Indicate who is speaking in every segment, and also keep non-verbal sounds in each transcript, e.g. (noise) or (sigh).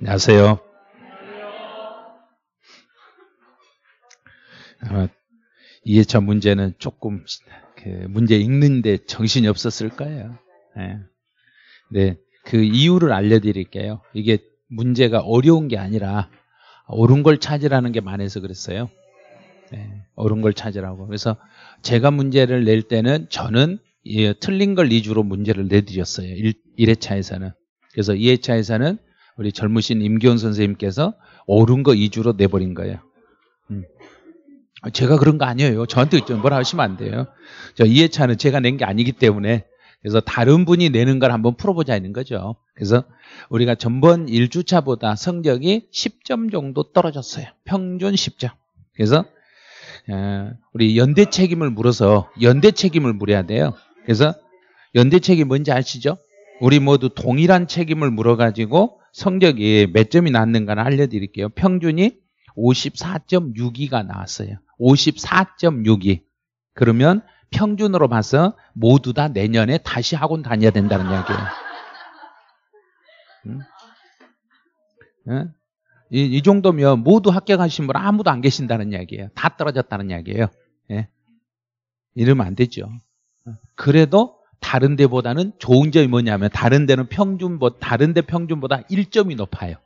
Speaker 1: 안녕하세요. 이해차 문제는 조금 그 문제 읽는데 정신이 없었을 거예요. 네. 네, 그 이유를 알려드릴게요. 이게 문제가 어려운 게 아니라 옳은 걸 찾으라는 게 많아서 그랬어요. 네, 옳은 걸 찾으라고. 그래서 제가 문제를 낼 때는 저는 예, 틀린 걸 위주로 문제를 내드렸어요. 1, 회차에서는 그래서 2회차에서는 우리 젊으신 임기훈 선생님께서 옳은 거 2주로 내버린 거예요. 음. 제가 그런 거 아니에요. 저한테 뭐라 하시면 안 돼요. 저 이해차는 제가 낸 게 아니기 때문에 그래서 다른 분이 내는 걸 한번 풀어보자는 있 거죠. 그래서 우리가 전번 1주차보다 성적이 10점 정도 떨어졌어요. 평균 10점. 그래서 어, 우리 연대 책임을 물어서 연대 책임을 물어야 돼요. 그래서 연대 책임 뭔지 아시죠? 우리 모두 동일한 책임을 물어가지고 성적이 몇 점이 났는가를 알려드릴게요. 평균이 54.62가 나왔어요. 54.62. 그러면 평균으로 봐서 모두 다 내년에 다시 학원 다녀야 된다는 이야기예요. 응? 이, 이, 정도면 모두 합격하신 분 아무도 안 계신다는 이야기예요. 다 떨어졌다는 이야기예요. 예. 이러면 안 되죠. 어. 그래도 다른 데보다는 좋은 점이 뭐냐면 다른 데는 평균 뭐 다른 데 평균보다 1점이 높아요.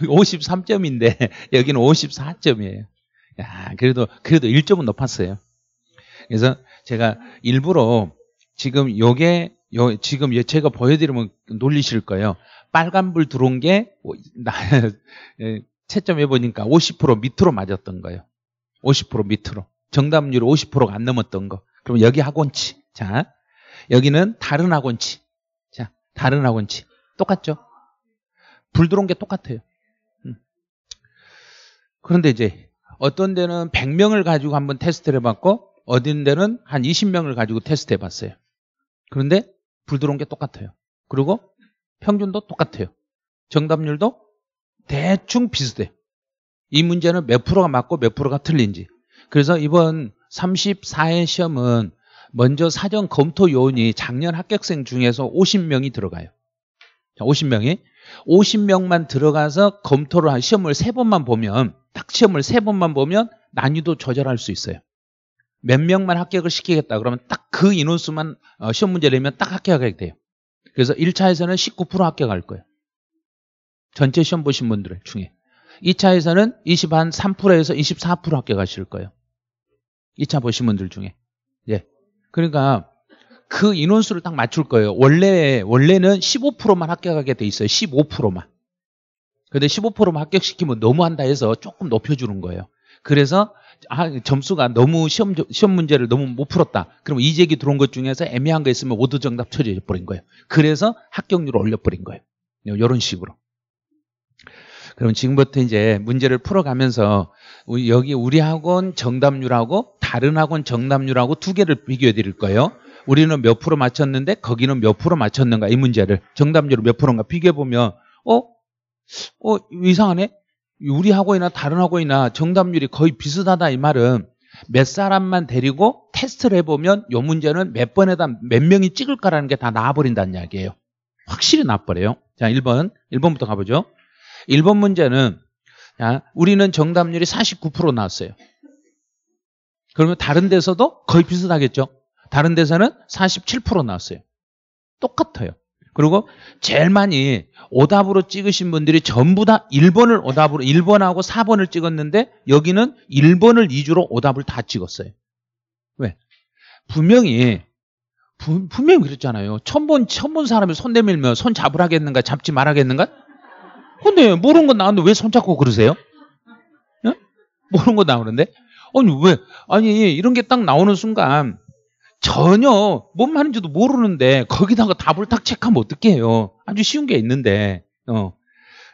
Speaker 1: 53점인데 (laughs) (laughs) 여기는 54점이에요. 야, 그래도 그래도 1점은 높았어요. 그래서 제가 일부러 지금 요게 요 지금 제가 보여드리면 놀리실 거예요. 빨간불 들어온 게 (laughs) 예, 채점해 보니까 50% 밑으로 맞았던 거예요. 50% 밑으로 정답률 50%가 안 넘었던 거. 그럼 여기 학원치 자, 여기는 다른 학원치. 자, 다른 학원치. 똑같죠? 불 들어온 게 똑같아요. 음. 그런데 이제 어떤 데는 100명을 가지고 한번 테스트를 해봤고, 어딘 데는 한 20명을 가지고 테스트 해봤어요. 그런데 불 들어온 게 똑같아요. 그리고 평균도 똑같아요. 정답률도 대충 비슷해요. 이 문제는 몇 프로가 맞고 몇 프로가 틀린지. 그래서 이번 34회 시험은 먼저 사전 검토 요원이 작년 합격생 중에서 50명이 들어가요. 50명이 50명만 들어가서 검토를 한 시험을 3 번만 보면 딱 시험을 3 번만 보면 난이도 조절할 수 있어요. 몇 명만 합격을 시키겠다 그러면 딱 그 인원수만 어, 시험 문제 내면 딱 합격하게 돼요. 그래서 1차에서는 19% 합격할 거예요. 전체 시험 보신 분들 중에 2차에서는 23%에서 24% 합격하실 거예요. 2차 보신 분들 중에 그러니까 그 인원수를 딱 맞출 거예요. 원래 원래는 15%만 합격하게 돼 있어요. 15%만. 근데 15%만 합격시키면 너무한다 해서 조금 높여주는 거예요. 그래서 아, 점수가 너무 시험, 시험 문제를 너무 못 풀었다. 그럼 이재기 들어온 것 중에서 애매한 거 있으면 모두 정답 처리해 버린 거예요. 그래서 합격률을 올려 버린 거예요. 이런 식으로. 그럼 지금부터 이제 문제를 풀어가면서 여기 우리 학원 정답률하고 다른 학원 정답률하고 두 개를 비교해 드릴 거예요. 우리는 몇 프로 맞췄는데 거기는 몇 프로 맞췄는가 이 문제를 정답률 을몇 프로인가 비교해 보면 어? 어 이상하네? 우리 학원이나 다른 학원이나 정답률이 거의 비슷하다 이 말은 몇 사람만 데리고 테스트를 해보면 이 문제는 몇 번에다 몇 명이 찍을까라는 게 다 나와버린다는 이야기예요. 확실히 나버려요. 자, 1번. 1번부터 가보죠. 1번 문제는 야, 우리는 정답률이 49% 나왔어요. 그러면 다른 데서도 거의 비슷하겠죠? 다른 데서는 47% 나왔어요. 똑같아요. 그리고 제일 많이 오답으로 찍으신 분들이 전부 다 1번을 오답으로 1번하고 4번을 찍었는데 여기는 1번을 2주로 오답을 다 찍었어요. 왜? 분명히 부, 분명히 그랬잖아요. 천번 천번 사람이 손 내밀면 손 잡으라겠는가 잡지 말아겠는가 근데 모르는 건 나왔는데 왜 손잡고 그러세요? 응? 모르는 건 나오는데? 아니 왜? 아니 이런 게 딱 나오는 순간 전혀 뭔 말인지도 모르는데 거기다가 답을 딱 체크하면 어떻게 해요? 아주 쉬운 게 있는데 어.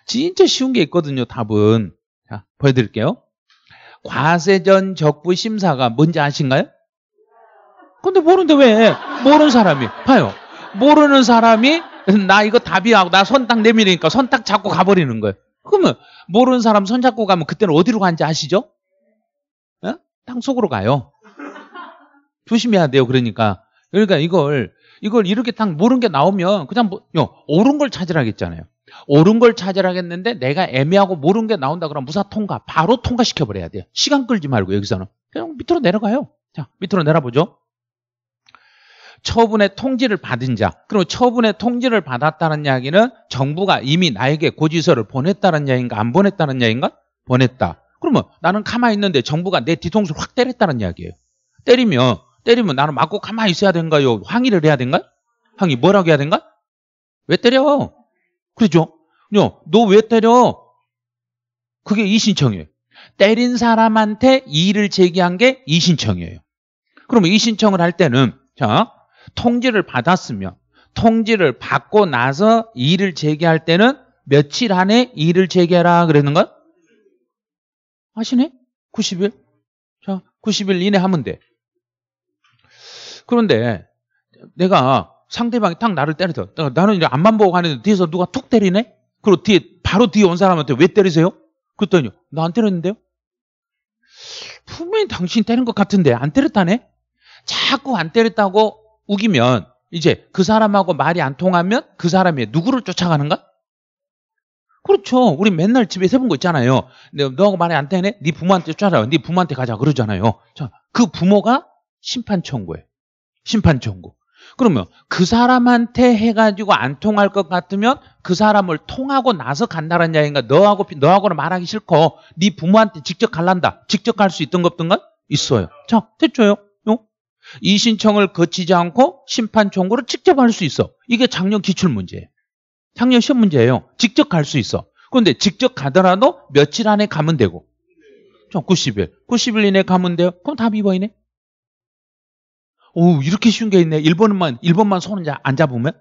Speaker 1: 진짜 쉬운 게 있거든요 답은 자 보여드릴게요 과세전 적부 심사가 뭔지 아신가요? 근데 모르는데 왜? 모르는 사람이 봐요 모르는 사람이 (laughs) 나 이거 답이야 하고 나 손 딱 내밀으니까 손 딱 잡고 가버리는 거예요. 그러면 모르는 사람 손 잡고 가면 그때는 어디로 간지 아시죠? 어? 땅 속으로 가요. 조심해야 돼요. 그러니까 그러니까 이걸 이걸 이렇게 딱모르는게 나오면 그냥 뭐, 요, 옳은 걸 찾으라겠잖아요. 옳은 걸 찾으라겠는데 내가 애매하고 모르는게 나온다 그러면 무사 통과 바로 통과시켜 버려야 돼요. 시간 끌지 말고 여기서는 그냥 밑으로 내려가요. 자 밑으로 내려보죠. 처분의 통지를 받은 자 그리고 처분의 통지를 받았다는 이야기는 정부가 이미 나에게 고지서를 보냈다는 이야기인가 안 보냈다는 이야기인가? 보냈다 그러면 나는 가만히 있는데 정부가 내 뒤통수를 확 때렸다는 이야기예요 때리면 때리면 나는 맞고 가만히 있어야 된가요? 항의를 해야 된가요? 항의 뭐라고 해야 된가? 왜 때려? 그렇죠? 너 왜 때려? 그게 이신청이에요 때린 사람한테 이의를 제기한 게 이신청이에요 그러면 이신청을 할 때는 자 통지를 받았으면 통지를 받고 나서 일을 재개할 때는 며칠 안에 일을 재개하라 그랬는가? 아시네? 90일? 자, 90일 이내 하면 돼. 그런데 내가 상대방이 딱 나를 때려서 나는 이제 앞만 보고 가는데 뒤에서 누가 툭 때리네? 그리고 뒤에 바로 뒤에 온 사람한테 왜 때리세요? 그랬더니 나 안 때렸는데요? 분명히 당신 때린 것 같은데 안 때렸다네? 자꾸 안 때렸다고 우기면 이제 그 사람하고 말이 안 통하면 그 사람이 누구를 쫓아가는가? 그렇죠. 우리 맨날 집에서 해본 거 있잖아요. 네, 너하고 말이 안 되네? 네 부모한테 쫓아라. 네 부모한테 가자. 그러잖아요. 자, 그 부모가 심판 청구예요 심판 청구. 그러면 그 사람한테 해가지고 안 통할 것 같으면 그 사람을 통하고 나서 간다는 이 야인가 기 너하고 너하고는 말하기 싫고 네 부모한테 직접 갈란다. 직접 갈 수 있던 것 없던가? 있어요. 자, 됐죠요. 이 신청을 거치지 않고 심판 청구를 직접 할 수 있어. 이게 작년 기출 문제예요. 작년 시험 문제예요. 직접 갈 수 있어. 그런데 직접 가더라도 며칠 안에 가면 되고. 90일. 90일 이내 에 가면 돼요. 그럼 답 2번이네. 오, 이렇게 쉬운 게 있네. 1번만, 1번만 손을 안 잡으면?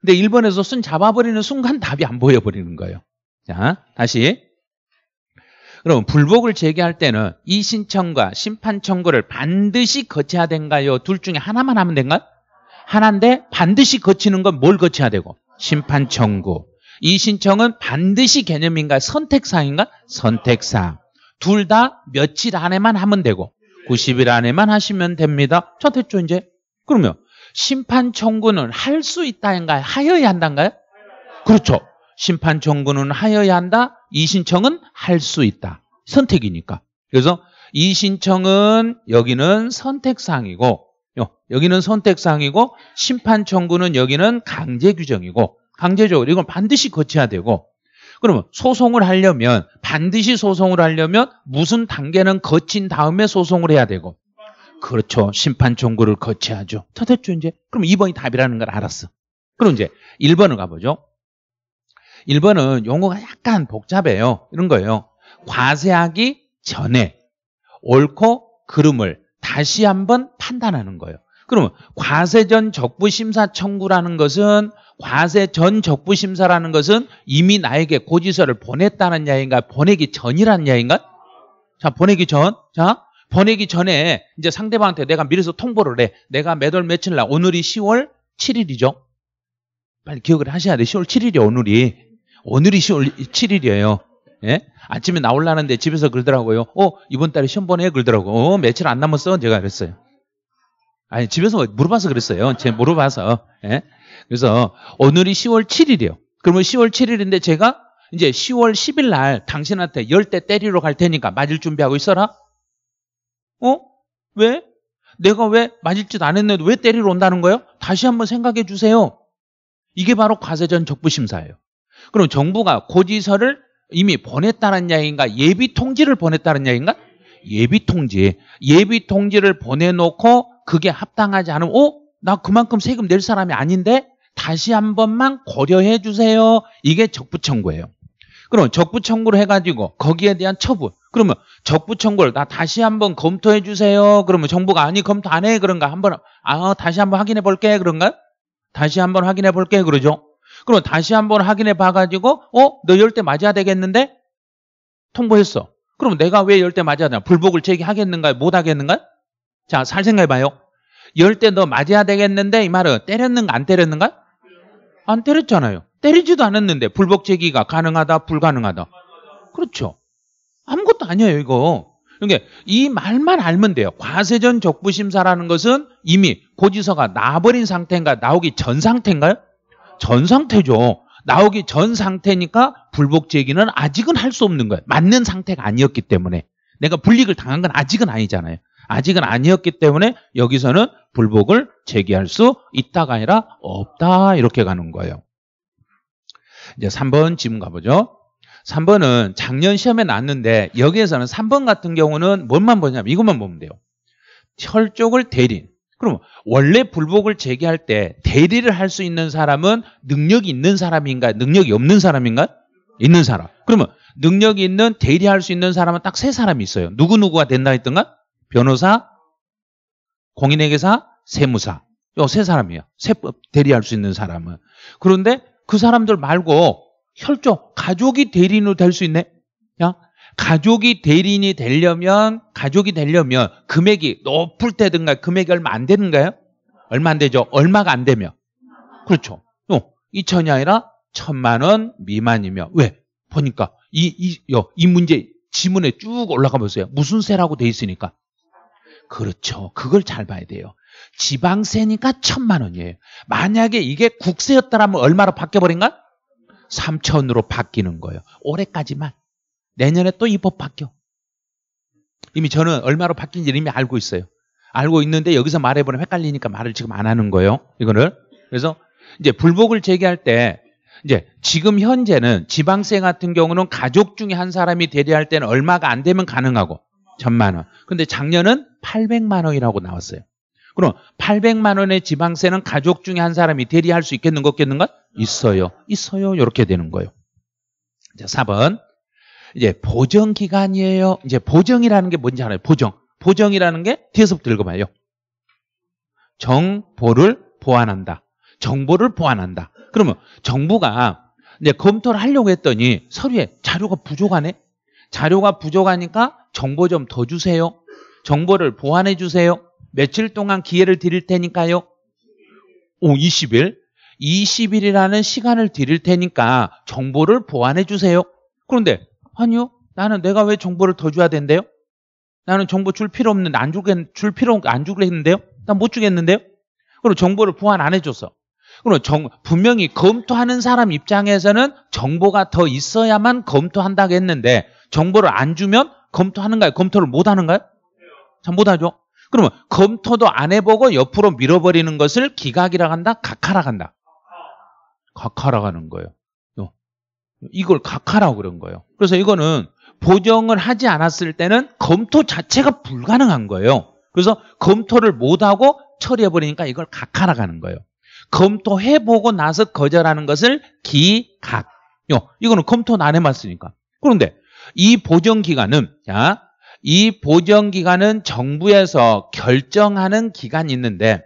Speaker 1: 근데 1번에서 순 잡아버리는 순간 답이 안 보여버리는 거예요. 자, 다시. 그럼 불복을 제기할 때는 이 신청과 심판 청구를 반드시 거쳐야 된가요? 둘 중에 하나만 하면 된가요? 하나인데 반드시 거치는 건 뭘 거쳐야 되고? 심판 청구. 이 신청은 반드시 개념인가 선택사항인가? 선택사항. 둘 다 며칠 안에만 하면 되고 90일 안에만 하시면 됩니다. 자 됐죠 이제? 그러면 심판 청구는 할 수 있다인가요? 하여야 한단가요? 그렇죠. 심판 청구는 하여야 한다. 이 신청은 할 수 있다. 선택이니까. 그래서 이 신청은 여기는 선택사항이고 여기는 선택사항이고 심판 청구는 여기는 강제 규정이고 강제적으로 이건 반드시 거쳐야 되고 그러면 소송을 하려면 반드시 소송을 하려면 무슨 단계는 거친 다음에 소송을 해야 되고 그렇죠 심판 청구를 거쳐야죠 다 됐죠 이제 그럼 2번이 답이라는 걸 알았어 그럼 이제 1번을 가보죠 1번은 용어가 약간 복잡해요. 이런 거예요. 과세하기 전에 옳고 그름을 다시 한번 판단하는 거예요. 그러면 과세 전 적부 심사 청구라는 것은 과세 전 적부 심사라는 것은 이미 나에게 고지서를 보냈다는 이 야인가 기 보내기 전이라는이 야인가? 기 자, 보내기 전. 자, 보내기 전에 이제 상대방한테 내가 미리서 통보를 해. 내가 몇 월 며칠 날 오늘이 10월 7일이죠. 빨리 기억을 하셔야 돼. 10월 7일이 오늘이. 오늘이 10월 7일이에요. 예? 아침에 나올라는데 집에서 그러더라고요. 어, 이번 달에 시험 보내? 그러더라고. 어, 며칠 안 남았어? 제가 그랬어요. 아니, 집에서 물어봐서 그랬어요. 제가 물어봐서. 예? 그래서 오늘이 10월 7일이에요. 그러면 10월 7일인데 제가 이제 10월 10일 날 당신한테 열 대 때리러 갈 테니까 맞을 준비하고 있어라? 어? 왜? 내가 왜 맞을 짓 안 했는데 왜 때리러 온다는 거예요? 다시 한번 생각해 주세요. 이게 바로 과세전 적부심사예요. 그럼 정부가 고지서를 이미 보냈다는 이야기인가? 예비 통지를 보냈다는 이야기인가? 예비 통지. 예비 통지를 보내놓고 그게 합당하지 않으면 어? 나 그만큼 세금 낼 사람이 아닌데? 다시 한 번만 고려해 주세요. 이게 적부 청구예요. 그럼 적부 청구를 해가지고 거기에 대한 처분. 그러면 적부 청구를 나 다시 한번 검토해 주세요. 그러면 정부가 아니 검토 안 해 그런가 한번 아 다시 한번 확인해 볼게 그런가? 다시 한번 확인해 볼게 그러죠. 그럼 다시 한번 확인해 봐가지고 어? 너 열대 맞아야 되겠는데? 통보했어. 그럼 내가 왜 열대 맞아야 되나? 불복을 제기하겠는가? 못하겠는가? 자, 잘 생각해 봐요. 열대 너 맞아야 되겠는데? 이 말은 때렸는가? 안 때렸는가? 안 때렸잖아요. 때리지도 않았는데 불복 제기가 가능하다? 불가능하다? 그렇죠. 아무것도 아니에요, 이거. 그러니까 이 말만 알면 돼요. 과세전 적부심사라는 것은 이미 고지서가 나버린 상태인가 나오기 전 상태인가요? 전 상태죠. 나오기 전 상태니까 불복 제기는 아직은 할 수 없는 거예요. 맞는 상태가 아니었기 때문에 내가 불이익을 당한 건 아직은 아니잖아요. 아직은 아니었기 때문에 여기서는 불복을 제기할 수 있다가 아니라 없다 이렇게 가는 거예요. 이제 3번 지문 가보죠. 3번은 작년 시험에 났는데 여기에서는 3번 같은 경우는 뭔만 보냐면 이것만 보면 돼요. 혈족을 대린 그럼 원래 불복을 제기할 때 대리를 할 수 있는 사람은 능력이 있는 사람인가? 능력이 없는 사람인가? 있는 사람. 그러면 능력이 있는 대리할 수 있는 사람은 딱 세 사람이 있어요. 누구누구가 된다 했던가? 변호사, 공인회계사, 세무사. 요 세 사람이에요. 세 대리할 수 있는 사람은. 그런데 그 사람들 말고 혈족, 가족이 대리인으로 될 수 있네? 야, 가족이 대리인이 되려면 가족이 되려면 금액이 높을 때든가 금액이 얼마 안 되는가요? 얼마 안 되죠. 얼마가 안 되면 그렇죠. 어, 2천이 아니라 천만 원 미만이며 왜? 보니까 이이 이, 이 문제 지문에 쭉 올라가 보세요. 무슨 세라고 돼 있으니까 그렇죠. 그걸 잘 봐야 돼요. 지방세니까 천만 원이에요. 만약에 이게 국세였다라면 얼마로 바뀌어버린가? 삼천으로 바뀌는 거예요. 올해까지만. 내년에 또 이 법 바뀌어. 이미 저는 얼마로 바뀐지 이미 알고 있어요. 알고 있는데 여기서 말해보면 헷갈리니까 말을 지금 안 하는 거예요. 이거를. 그래서 이제 불복을 제기할 때 이제 지금 현재는 지방세 같은 경우는 가족 중에 한 사람이 대리할 때는 얼마가 안 되면 가능하고 천만 원. 근데 작년은 800만 원이라고 나왔어요. 그럼 800만 원의 지방세는 가족 중에 한 사람이 대리할 수 있겠는 거 없겠는가? 있어요. 있어요. 이렇게 되는 거예요. 자, 4번. 이제 보정 기간이에요. 이제 보정이라는 게 뭔지 알아요? 보정. 보정이라는 게 뒤에서부터 읽어봐요. 정보를 보완한다. 정보를 보완한다. 그러면 정부가 이제 검토를 하려고 했더니 서류에 자료가 부족하네. 자료가 부족하니까 정보 좀 더 주세요. 정보를 보완해 주세요. 며칠 동안 기회를 드릴 테니까요. 오, 20일. 20일이라는 시간을 드릴 테니까 정보를 보완해 주세요. 그런데 아니요. 나는 내가 왜 정보를 더 줘야 된대요? 나는 정보 줄 필요 없는데 안 주겠 줄 필요 안 주려 했는데요? 난 못 주겠는데요? 그리고 정보를 보완 안해줘서 그럼 정, 분명히 검토하는 사람 입장에서는 정보가 더 있어야만 검토한다고 했는데 정보를 안 주면 검토하는가요? 검토를 못 하는가요? 참 못하죠. 그러면 검토도 안 해보고 옆으로 밀어버리는 것을 기각이라 한다, 각하라 간다 각하라 가는 거예요. 이걸 각하라고 그런 거예요. 그래서 이거는 보정을 하지 않았을 때는 검토 자체가 불가능한 거예요. 그래서 검토를 못하고 처리해버리니까 이걸 각하라고 하는 거예요. 검토해보고 나서 거절하는 것을 기각. 요, 이거는 검토는 안 해봤으니까. 그런데 이 보정기간은, 자, 이 보정기간은 정부에서 결정하는 기간이 있는데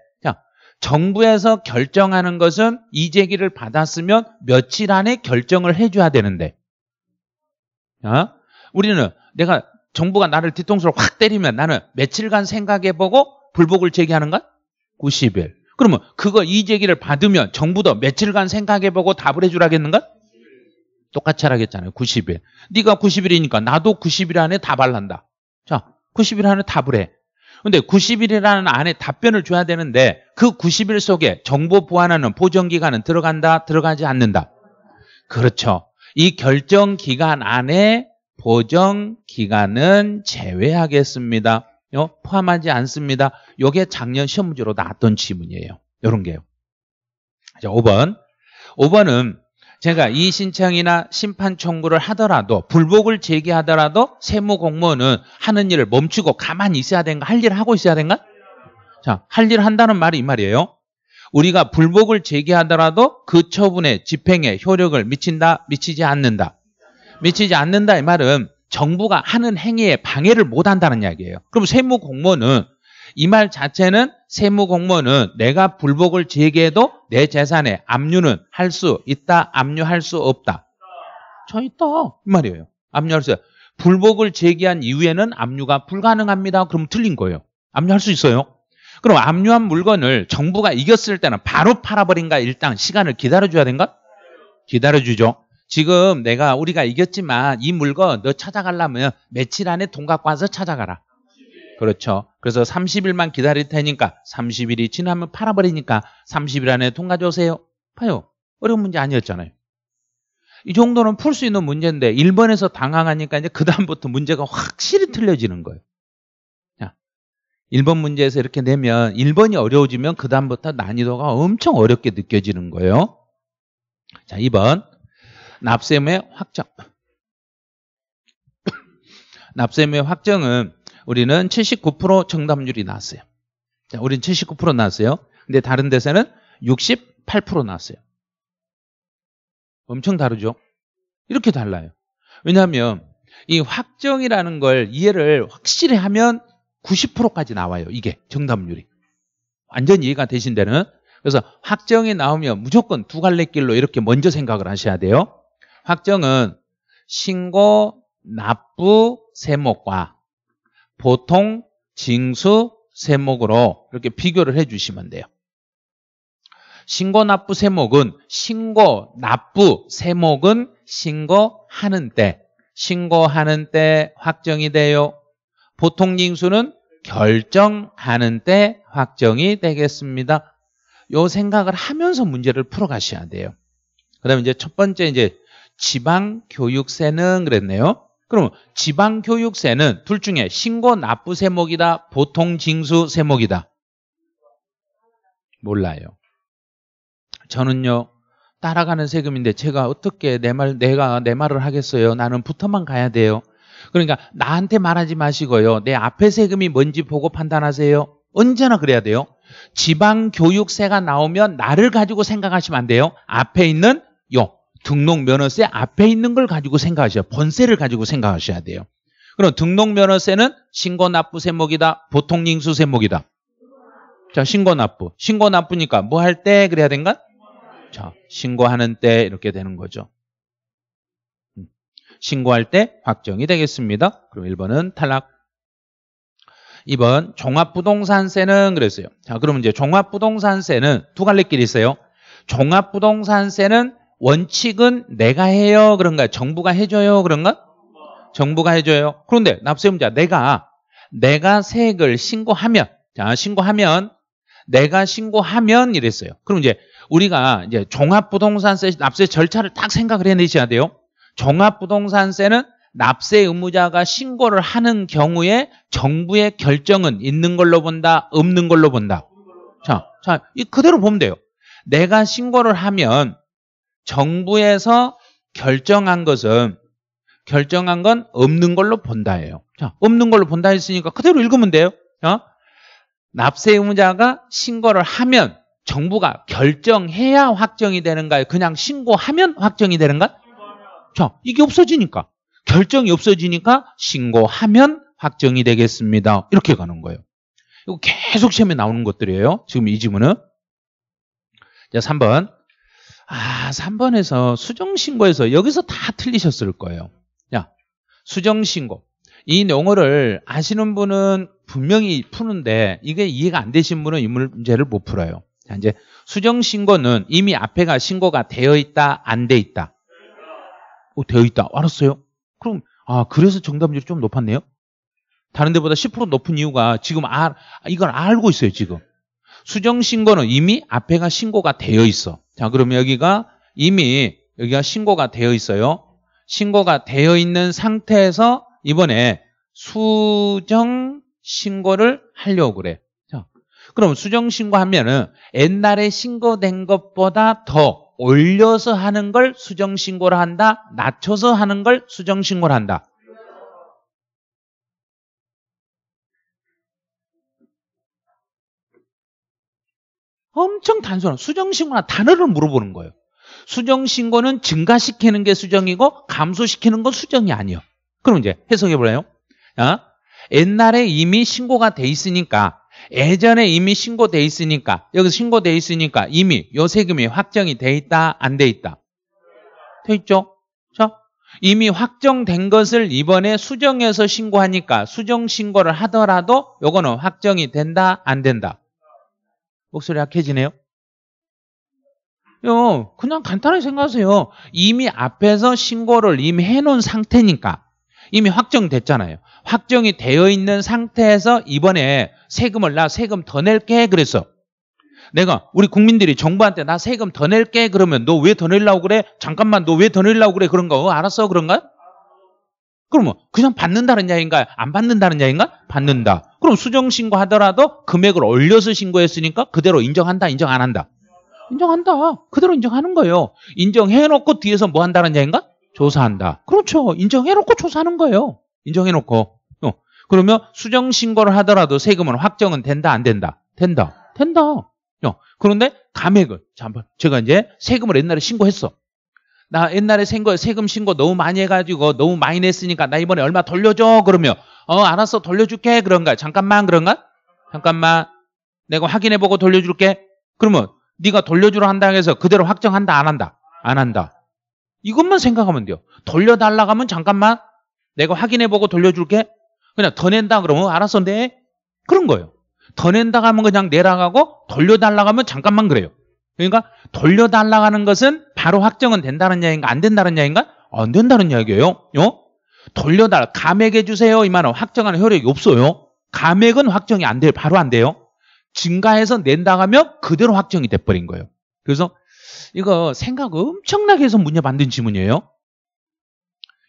Speaker 1: 정부에서 결정하는 것은 이재기를 받았으면 며칠 안에 결정을 해줘야 되는데 어? 우리는 내가 정부가 나를 뒤통수를 확 때리면 나는 며칠간 생각해보고 불복을 제기하는 건 90일. 그러면 그거 이재기를 받으면 정부도 며칠간 생각해보고 답을 해주라겠는가? 똑같이 하라겠잖아요. 90일. 네가 90일이니까 나도 90일 안에 답을 한다. 자, 90일 안에 답을 해. 근데 90일이라는 안에 답변을 줘야 되는데 그 90일 속에 정보 보완하는 보정 기간은 들어간다 들어가지 않는다. 그렇죠. 이 결정 기간 안에 보정 기간은 제외하겠습니다. 요 포함하지 않습니다. 요게 작년 시험 문제로 나왔던 지문이에요. 요런 게요. 자, 5번. 5번은 제가 이 신청이나 심판 청구를 하더라도 불복을 제기하더라도 세무 공무원은 하는 일을 멈추고 가만히 있어야 된가? 할 일을 하고 있어야 된가? 자, 할 일을 한다는 말이 이 말이에요. 우리가 불복을 제기하더라도 그 처분의 집행에 효력을 미친다, 미치지 않는다. 미치지 않는다 이 말은 정부가 하는 행위에 방해를 못 한다는 이야기예요. 그럼 세무 공무원은 이말 자체는 세무공무원은 내가 불복을 제기해도 내 재산에 압류는 할 수 있다, 압류할 수 없다. 저 있다. 이 말이에요. 압류할 수 있다. 불복을 제기한 이후에는 압류가 불가능합니다. 그럼 틀린 거예요. 압류할 수 있어요. 그럼 압류한 물건을 정부가 이겼을 때는 바로 팔아버린가 일단 시간을 기다려줘야 된가? 기다려주죠. 지금 내가 우리가 이겼지만 이 물건 너 찾아가려면 며칠 안에 돈 갖고 와서 찾아가라. 그렇죠. 그래서 30일만 기다릴 테니까 30일이 지나면 팔아버리니까 30일 안에 통과주세요 파요. 어려운 문제 아니었잖아요. 이 정도는 풀 수 있는 문제인데 1번에서 당황하니까 이제 그다음부터 문제가 확실히 틀려지는 거예요. 1번 문제에서 이렇게 내면 1번이 어려워지면 그다음부터 난이도가 엄청 어렵게 느껴지는 거예요. 자, 2번. 납세의 확정. (coughs) 납세의 확정은 우리는 79% 정답률이 나왔어요. 자, 우린 79% 나왔어요. 근데 다른 대서는68% 나왔어요. 엄청 다르죠? 이렇게 달라요. 왜냐하면 이 확정이라는 걸 이해를 확실히 하면 90%까지 나와요. 이게 정답률이. 완전 이해가 되신 데는. 그래서 확정이 나오면 무조건 두 갈래 길로 이렇게 먼저 생각을 하셔야 돼요. 확정은 신고, 납부, 세목과 보통, 징수, 세목으로 이렇게 비교를 해주시면 돼요. 신고 납부 세목은 신고 납부 세목은 신고하는 때 신고하는 때 확정이 돼요. 보통 징수는 결정하는 때 확정이 되겠습니다. 요 생각을 하면서 문제를 풀어가셔야 돼요. 그다음 이제 첫 번째 이제 지방 교육세는 그랬네요. 그럼 지방교육세는 둘 중에 신고 납부 세목이다, 보통 징수 세목이다. 몰라요. 저는요. 따라가는 세금인데 제가 어떻게 내 말 내가 내 말을 하겠어요. 나는 붙어만 가야 돼요. 그러니까 나한테 말하지 마시고요. 내 앞에 세금이 뭔지 보고 판단하세요. 언제나 그래야 돼요. 지방 교육세가 나오면 나를 가지고 생각하시면 안 돼요. 앞에 있는 요 등록면허세 앞에 있는 걸 가지고 생각하셔야 번세를 가지고 생각하셔야 돼요. 그럼 등록면허세는 신고납부 세목이다. 보통징수 세목이다. 자, 신고납부. 신고납부니까 뭐 할 때 그래야 된가? 자, 신고하는 때 이렇게 되는 거죠. 음. 신고할 때 확정이 되겠습니다. 그럼 1번은 탈락. 2번 종합부동산세는 그랬어요. 자, 그러면 이제 종합부동산세는 두 갈래 길이 있어요. 종합부동산세는 원칙은 내가 해요 그런가 요 정부가 해줘요 그런가 정부가 해줘요 그런데 납세의무자 내가 내가 세액을 신고하면 자 신고하면 내가 신고하면 이랬어요 그럼 이제 우리가 이제 종합부동산세 납세 절차를 딱 생각을 해내셔야 돼요 종합부동산세는 납세 의무자가 신고를 하는 경우에 정부의 결정은 있는 걸로 본다 없는 걸로 본다 자, 자, 이 그대로 보면 돼요 내가 신고를 하면 정부에서 결정한 것은 결정한 건 없는 걸로 본다예요. 자, 없는 걸로 본다 했으니까 그대로 읽으면 돼요. 어? 납세 의무자가 신고를 하면 정부가 결정해야 확정이 되는가요? 그냥 신고하면 확정이 되는가? 자, 이게 없어지니까 결정이 없어지니까 신고하면 확정이 되겠습니다. 이렇게 가는 거예요. 이거 계속 시험에 나오는 것들이에요. 지금 이질문은 자, 3번. 아, 3번에서 수정신고에서 여기서 다 틀리셨을 거예요. 야, 수정신고. 이 용어를 아시는 분은 분명히 푸는데 이게 이해가 안 되신 분은 이 문제를 못 풀어요. 자, 이제 수정신고는 이미 앞에가 신고가 되어 있다, 안돼 있다. 어, 되어 있다. 알았어요. 그럼, 아, 그래서 정답률이 좀 높았네요? 다른 데보다 10% 높은 이유가 지금 아, 이걸 알고 있어요, 지금. 수정신고는 이미 앞에가 신고가 되어 있어. 자, 그럼 여기가 이미 여기가 신고가 되어 있어요. 신고가 되어 있는 상태에서 이번에 수정 신고를 하려고 그래. 자, 그럼 수정 신고하면은 옛날에 신고된 것보다 더 올려서 하는 걸 수정 신고를 한다. 낮춰서 하는 걸 수정 신고를 한다. 엄청 단순한 수정신고나 단어를 물어보는 거예요. 수정신고는 증가시키는 게 수정이고 감소시키는 건 수정이 아니에요. 그럼 이제 해석해 볼래요 어? 옛날에 이미 신고가 돼 있으니까 예전에 이미 신고돼 있으니까 여기서 신고돼 있으니까 이미 요 세금이 확정이 돼 있다 안 돼 있다 돼 있죠 자 이미 확정된 것을 이번에 수정해서 신고하니까 수정 신고를 하더라도 요거는 확정이 된다 안 된다 목소리 약해지네요. 그냥 간단하게 생각하세요. 이미 앞에서 신고를 이미 해놓은 상태니까. 이미 확정됐잖아요. 확정이 되어 있는 상태에서 이번에 세금을 나 세금 더 낼게 그래서 내가 우리 국민들이 정부한테 나 세금 더 낼게 그러면 너 왜더 내려고 그래? 잠깐만 너 왜더 내려고 그래? 그런 거 어, 알았어 그런가요? 그러면 그냥 받는다는 야인가? 요안 받는다는 야인가? 받는다. 그럼 수정 신고하더라도 금액을 올려서 신고했으니까 그대로 인정한다, 인정 안 한다? 인정한다. 그대로 인정하는 거예요. 인정해놓고 뒤에서 뭐 한다는 야인가? 조사한다. 그렇죠. 인정해놓고 조사하는 거예요. 인정해놓고. 어. 그러면 수정 신고를 하더라도 세금은 확정은 된다, 안 된다? 된다. 된다. 어. 그런데 감액을, 제가 이제 세금을 옛날에 신고했어. 나 옛날에 생거, 세금 신고 너무 많이 해가지고 너무 많이 냈으니까 나 이번에 얼마 돌려줘 그러면 어 알았어 돌려줄게 그런가 잠깐만 그런가 잠깐만 내가 확인해보고 돌려줄게 그러면 네가 돌려주러 한다 해서 그대로 확정한다 안 한다 안 한다 이것만 생각하면 돼요 돌려달라 가면 잠깐만 내가 확인해보고 돌려줄게 그냥 더 낸다 그러면 어, 알았어 내 네. 그런 거예요 더 낸다 가면 그냥 내라가고 돌려달라 가면 잠깐만 그래요 그러니까 돌려달라는 것은 바로 확정은 된다는 이야기인가 안 된다는 이야기인가? 안 된다는 이야기예요. 어? 돌려달 라 감액해 주세요. 이 말은 확정하는 효력이 없어요. 감액은 확정이 안 돼요. 바로 안 돼요. 증가해서 낸다 하면 그대로 확정이 돼버린 거예요. 그래서 이거 생각 엄청나게 해서 문제 만든 지문이에요.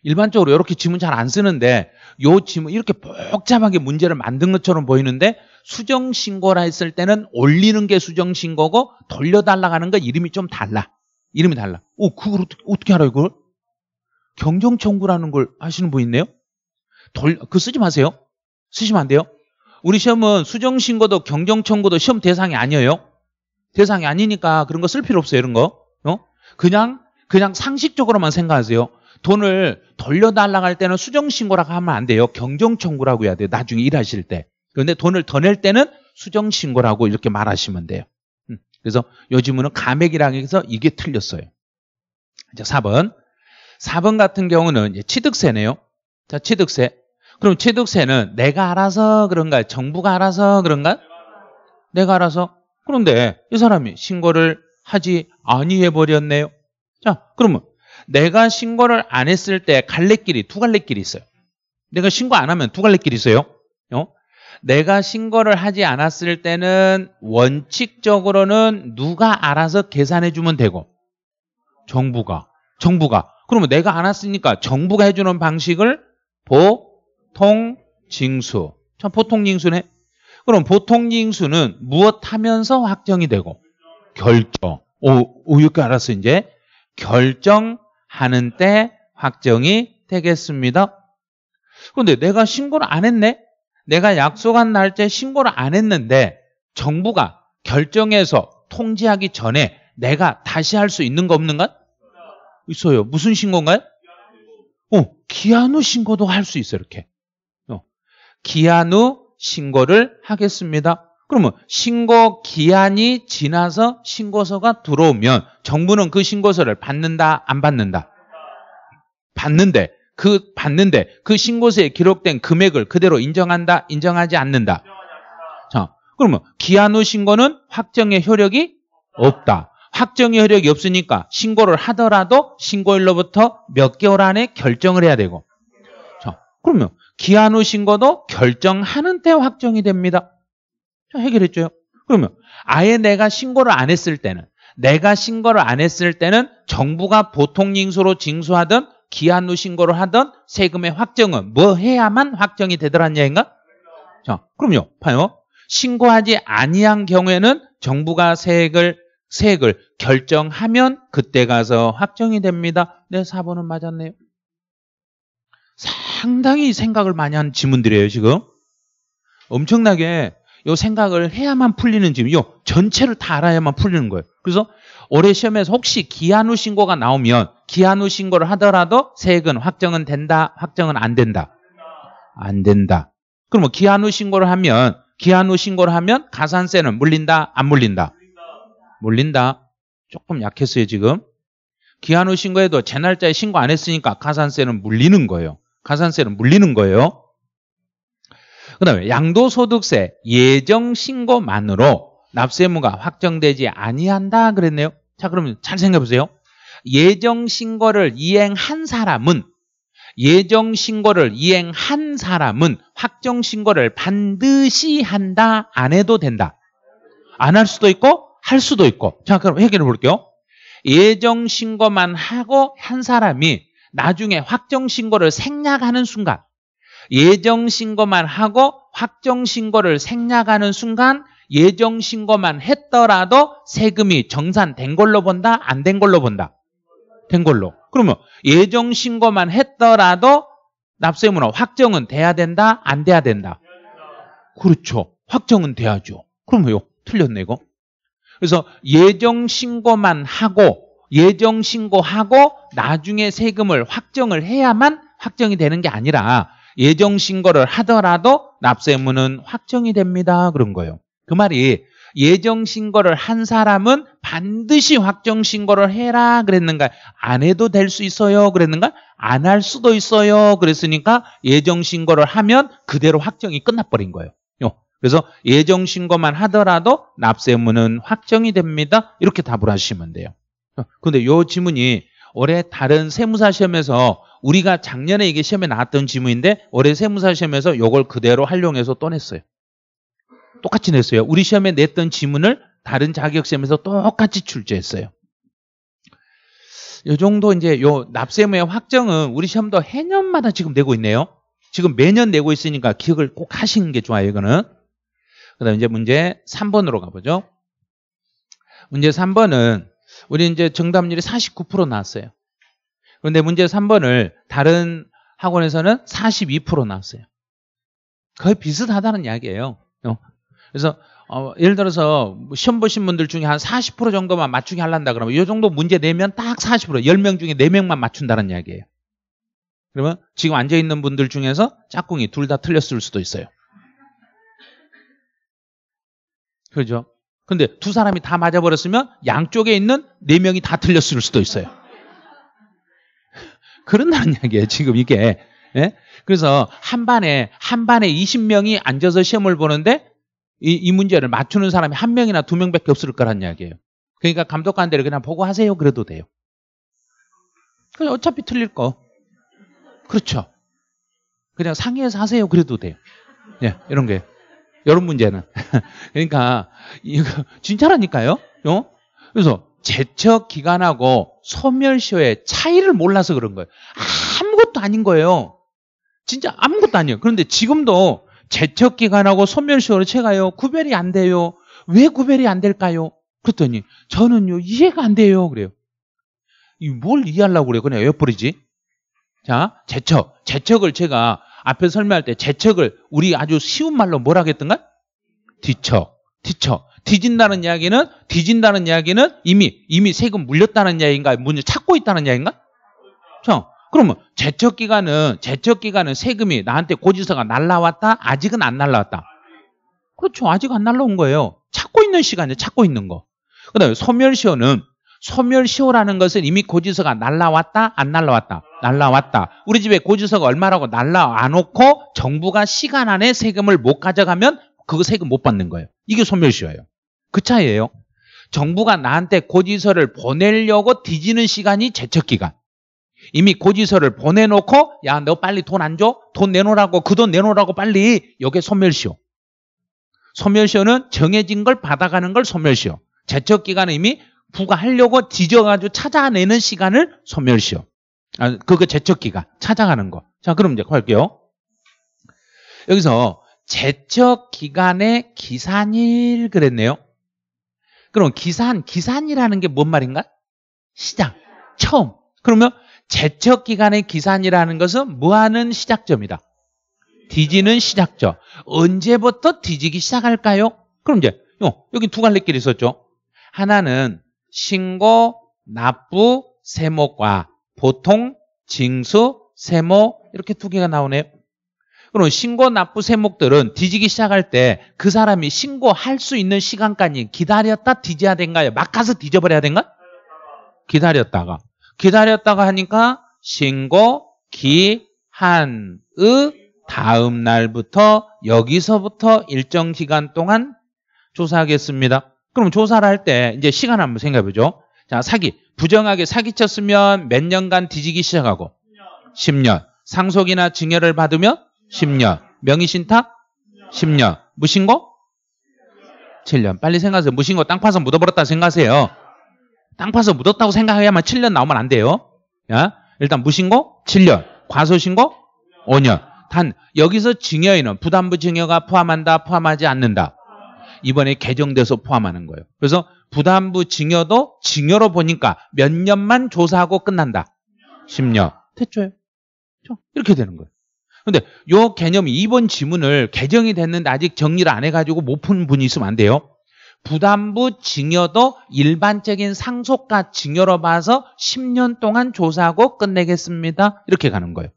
Speaker 1: 일반적으로 이렇게 지문 잘 안 쓰는데 요 지문 이렇게 복잡하게 문제를 만든 것처럼 보이는데 수정 신고라 했을 때는 올리는 게 수정 신고고 돌려달라 가는 거 이름이 좀 달라. 이름이 달라. 오, 그걸 어떻게, 어떻게 알아요, 그걸? 경정 청구라는 걸하시는분 있네요. 돌, 그거 쓰지 마세요. 쓰시면 안 돼요. 우리 시험은 수정 신고도 경정 청구도 시험 대상이 아니에요. 대상이 아니니까 그런 거 쓸 필요 없어요, 이런 거. 어? 그냥 그냥 상식적으로만 생각하세요. 돈을 돌려달라 할 때는 수정 신고라고 하면 안 돼요. 경정 청구라고 해야 돼요. 나중에 일하실 때. 그런데 돈을 더 낼 때는 수정신고라고 이렇게 말하시면 돼요. 음, 그래서 요즘은 감액이랑 해서 이게 틀렸어요. 자, 4번. 4번 같은 경우는 취득세네요. 자, 취득세. 그럼 취득세는 내가 알아서 그런가? 요 정부가 알아서 그런가? 내가 알아서. 그런데 이 사람이 신고를 하지 아니해버렸네요. 자, 그러면 내가 신고를 안 했을 때 갈래길이 두 갈래길이 있어요. 내가 신고 안 하면 두 갈래길이 있어요. 어? 내가 신고를 하지 않았을 때는 원칙적으로는 누가 알아서 계산해 주면 되고 정부가 정부가 그러면 내가 안 왔으니까 정부가 해주는 방식을 보통 징수 참 보통 징수네 그럼 보통 징수는 무엇 하면서 확정이 되고 결정 오, 오 이렇게 알았어 이제 결정하는 때 확정이 되겠습니다 그런데 내가 신고를 안 했네 내가 약속한 날짜에 신고를 안 했는데 정부가 결정해서 통지하기 전에 내가 다시 할 수 있는 거 없는가? 있어요. 무슨 신고인가요? 어, 기한 후 신고도 할 수 있어요, 이렇게. 어, 기한 후 신고를 하겠습니다. 그러면 신고 기한이 지나서 신고서가 들어오면 정부는 그 신고서를 받는다, 안 받는다? 받는데 그 받는데 그 신고서에 기록된 금액을 그대로 인정한다, 인정하지 않는다. 자, 그러면 기한 후 신고는 확정의 효력이 없다. 확정의 효력이 없으니까 신고를 하더라도 신고일로부터 몇 개월 안에 결정을 해야 되고. 자, 그러면 기한 후 신고도 결정하는 때 확정이 됩니다. 자, 해결했죠. 그러면 아예 내가 신고를 안 했을 때는 내가 신고를 안 했을 때는 정부가 보통 징수로 징수하든 기한우 신고를 하던 세금의 확정은 뭐 해야만 확정이 되더란 얘기인가? 자, 그럼요. 봐요. 신고하지 아니한 경우에는 정부가 세액을 세액을 결정하면 그때 가서 확정이 됩니다. 네, 4번은 맞았네요. 상당히 생각을 많이 한 지문들이에요, 지금. 엄청나게 요 생각을 해야만 풀리는 지문, 요 전체를 다 알아야만 풀리는 거예요. 그래서 올해 시험에서 혹시 기한 후 신고가 나오면 기한 후 신고를 하더라도 세액은 확정은 된다, 확정은 안 된다. 안 된다. 그러면 기한 후 신고를 하면 기한 후 신고를 하면 가산세는 물린다, 안 물린다? 물린다. 조금 약했어요, 지금. 기한 후 신고해도 제 날짜에 신고 안 했으니까 가산세는 물리는 거예요. 가산세는 물리는 거예요. 그 다음에 양도소득세 예정 신고만으로 납세무가 확정되지 아니한다 그랬네요. 자, 그러면 잘 생각해 보세요. 예정 신고를 이행한 사람은 예정 신고를 이행한 사람은 확정 신고를 반드시 한다 안 해도 된다. 안 할 수도 있고 할 수도 있고. 자, 그럼 해결해 볼게요. 예정 신고만 하고 한 사람이 나중에 확정 신고를 생략하는 순간 예정 신고만 하고 확정 신고를 생략하는 순간 예정 신고만 했더라도 세금이 정산된 걸로 본다? 안 된 걸로 본다? 된 걸로. 그러면 예정 신고만 했더라도 납세의무는 확정은 돼야 된다? 안 돼야 된다? 그렇죠. 확정은 돼야죠. 그럼요. 틀렸네 이거. 그래서 예정 신고만 하고 예정 신고하고 나중에 세금을 확정을 해야만 확정이 되는 게 아니라 예정 신고를 하더라도 납세의무는 확정이 됩니다. 그런 거예요. 그 말이 예정 신고를 한 사람은 반드시 확정 신고를 해라 그랬는가? 안 해도 될 수 있어요 그랬는가? 안 할 수도 있어요 그랬으니까 예정 신고를 하면 그대로 확정이 끝나버린 거예요. 그래서 예정 신고만 하더라도 납세 문은 확정이 됩니다. 이렇게 답을 하시면 돼요. 근데 요 지문이 올해 다른 세무사 시험에서 우리가 작년에 이게 시험에 나왔던 지문인데 올해 세무사 시험에서 요걸 그대로 활용해서 또 냈어요. 똑같이 냈어요. 우리 시험에 냈던 지문을 다른 자격시험에서 똑같이 출제했어요. 요 정도 이제 요 납세무의 확정은 우리 시험도 해년마다 지금 내고 있네요. 지금 매년 내고 있으니까 기억을 꼭 하시는 게 좋아요, 이거는. 그 다음 이제 문제 3번으로 가보죠. 문제 3번은 우리 이제 정답률이 49% 나왔어요. 그런데 문제 3번을 다른 학원에서는 42% 나왔어요. 거의 비슷하다는 이야기예요. 어, 그래서 어, 예를 들어서 뭐 시험 보신 분들 중에 한 40% 정도만 맞추기 할란다 그러면 이 정도 문제 내면 딱 40%, 10명 중에 4명만 맞춘다는 이야기예요. 그러면 지금 앉아 있는 분들 중에서 짝꿍이 둘 다 틀렸을 수도 있어요. 그렇죠? 근데 두 사람이 다 맞아버렸으면 양쪽에 있는 네 명이 다 틀렸을 수도 있어요. (laughs) 그런다는 이야기예요. 지금 이게. 예? 그래서 한 반에 한 반에 20명이 앉아서 시험을 보는데 이, 이 문제를 맞추는 사람이 한 명이나 두 명밖에 없을 거란 이야기예요. 그러니까 감독관한 대로 그냥 보고 하세요. 그래도 돼요. 어차피 틀릴 거. 그렇죠. 그냥 상의해서 하세요. 그래도 돼요. 예, 이런 게. 이런 문제는. (laughs) 그러니까, 이거, 진짜라니까요? 어? 그래서, 제척 기간하고 소멸시효의 차이를 몰라서 그런 거예요. 아무것도 아닌 거예요. 진짜 아무것도 아니에요. 그런데 지금도 재척기관하고소멸시효를채가요 구별이 안 돼요. 왜 구별이 안 될까요? 그랬더니 저는요 이해가 안 돼요. 그래요. 이 뭘 이해하려고 그래요? 그냥 엿부리지. 자, 재척. 재척을 제가 앞에 설명할 때 재척을 우리 아주 쉬운 말로 뭐라 했던가? 뒤척. 뒤척. 뒤진다는 이야기는 뒤진다는 이야기는 이미 이미 세금 물렸다는 이야기인가? 문을 찾고 있다는 이야기인가? 자, 그러면 제척 기간은 제척 기간은 세금이 나한테 고지서가 날라왔다? 아직은 안 날라왔다. 그렇죠. 아직 안 날라온 거예요. 찾고 있는 시간에 이 찾고 있는 거. 그다음에 소멸시효는 소멸시효라는 것은 이미 고지서가 날라왔다? 안 날라왔다? 날라왔다. 우리 집에 고지서가 얼마라고 날라 안 놓고 정부가 시간 안에 세금을 못 가져가면 그거 세금 못 받는 거예요. 이게 소멸시효예요. 그 차이예요. 정부가 나한테 고지서를 보내려고 뒤지는 시간이 제척기간. 이미 고지서를 보내놓고 야너 빨리 돈 안 줘? 돈 내놓으라고 그 돈 내놓으라고 빨리 여기 소멸시효 소멸시효는 정해진 걸 받아가는 걸 소멸시효 제척기간은 이미 부과하려고 뒤져가지고 찾아내는 시간을 소멸시효 아, 그거 제척기간 찾아가는 거자 그럼 이제 갈게요 여기서 제척기간의 기산일 그랬네요 그럼 기산, 기산이라는 게 뭔 말인가? 시장, 처음. 그러면 제척 기간의 기산이라는 것은 무한는 시작점이다. 뒤지는 시작점. 언제부터 뒤지기 시작할까요? 그럼 이제 어, 여기 두 갈래길 있었죠. 하나는 신고, 납부, 세목과 보통, 징수, 세목 이렇게 두 개가 나오네요. 그럼 신고, 납부, 세목들은 뒤지기 시작할 때 그 사람이 신고할 수 있는 시간까지 기다렸다 뒤져야 된가요? 막 가서 뒤져버려야 된가? 기다렸다가. 기다렸다가 하니까 신고 기한의 다음 날부터 여기서부터 일정 기간 동안 조사하겠습니다. 그럼 조사를 할 때 이제 시간 한번 생각해 보죠. 자, 사기. 부정하게 사기쳤으면 몇 년간 뒤지기 시작하고 10년. 10년. 상속이나 증여를 받으면 10년. 10년. 명의신탁 10년. 10년. 무신고 7년. 빨리 생각하세요. 무신고 땅 파서 묻어버렸다 생각하세요. 땅 파서 묻었다고 생각해야만 7년 나오면 안 돼요. 야? 일단 무신고 7년, 과소신고 5년. 단 여기서 증여인은 부담부 증여가 포함한다, 포함하지 않는다. 이번에 개정돼서 포함하는 거예요. 그래서 부담부 증여도 증여로 보니까 몇 년만 조사하고 끝난다. 10년. 됐죠? 이렇게 되는 거예요. 근데 요 개념이 이번 지문을 개정이 됐는데 아직 정리를 안 해가지고 못 푼 분이 있으면 안 돼요. 부담부 증여도 일반적인 상속과 증여로 봐서 10년 동안 조사하고 끝내겠습니다. 이렇게 가는 거예요.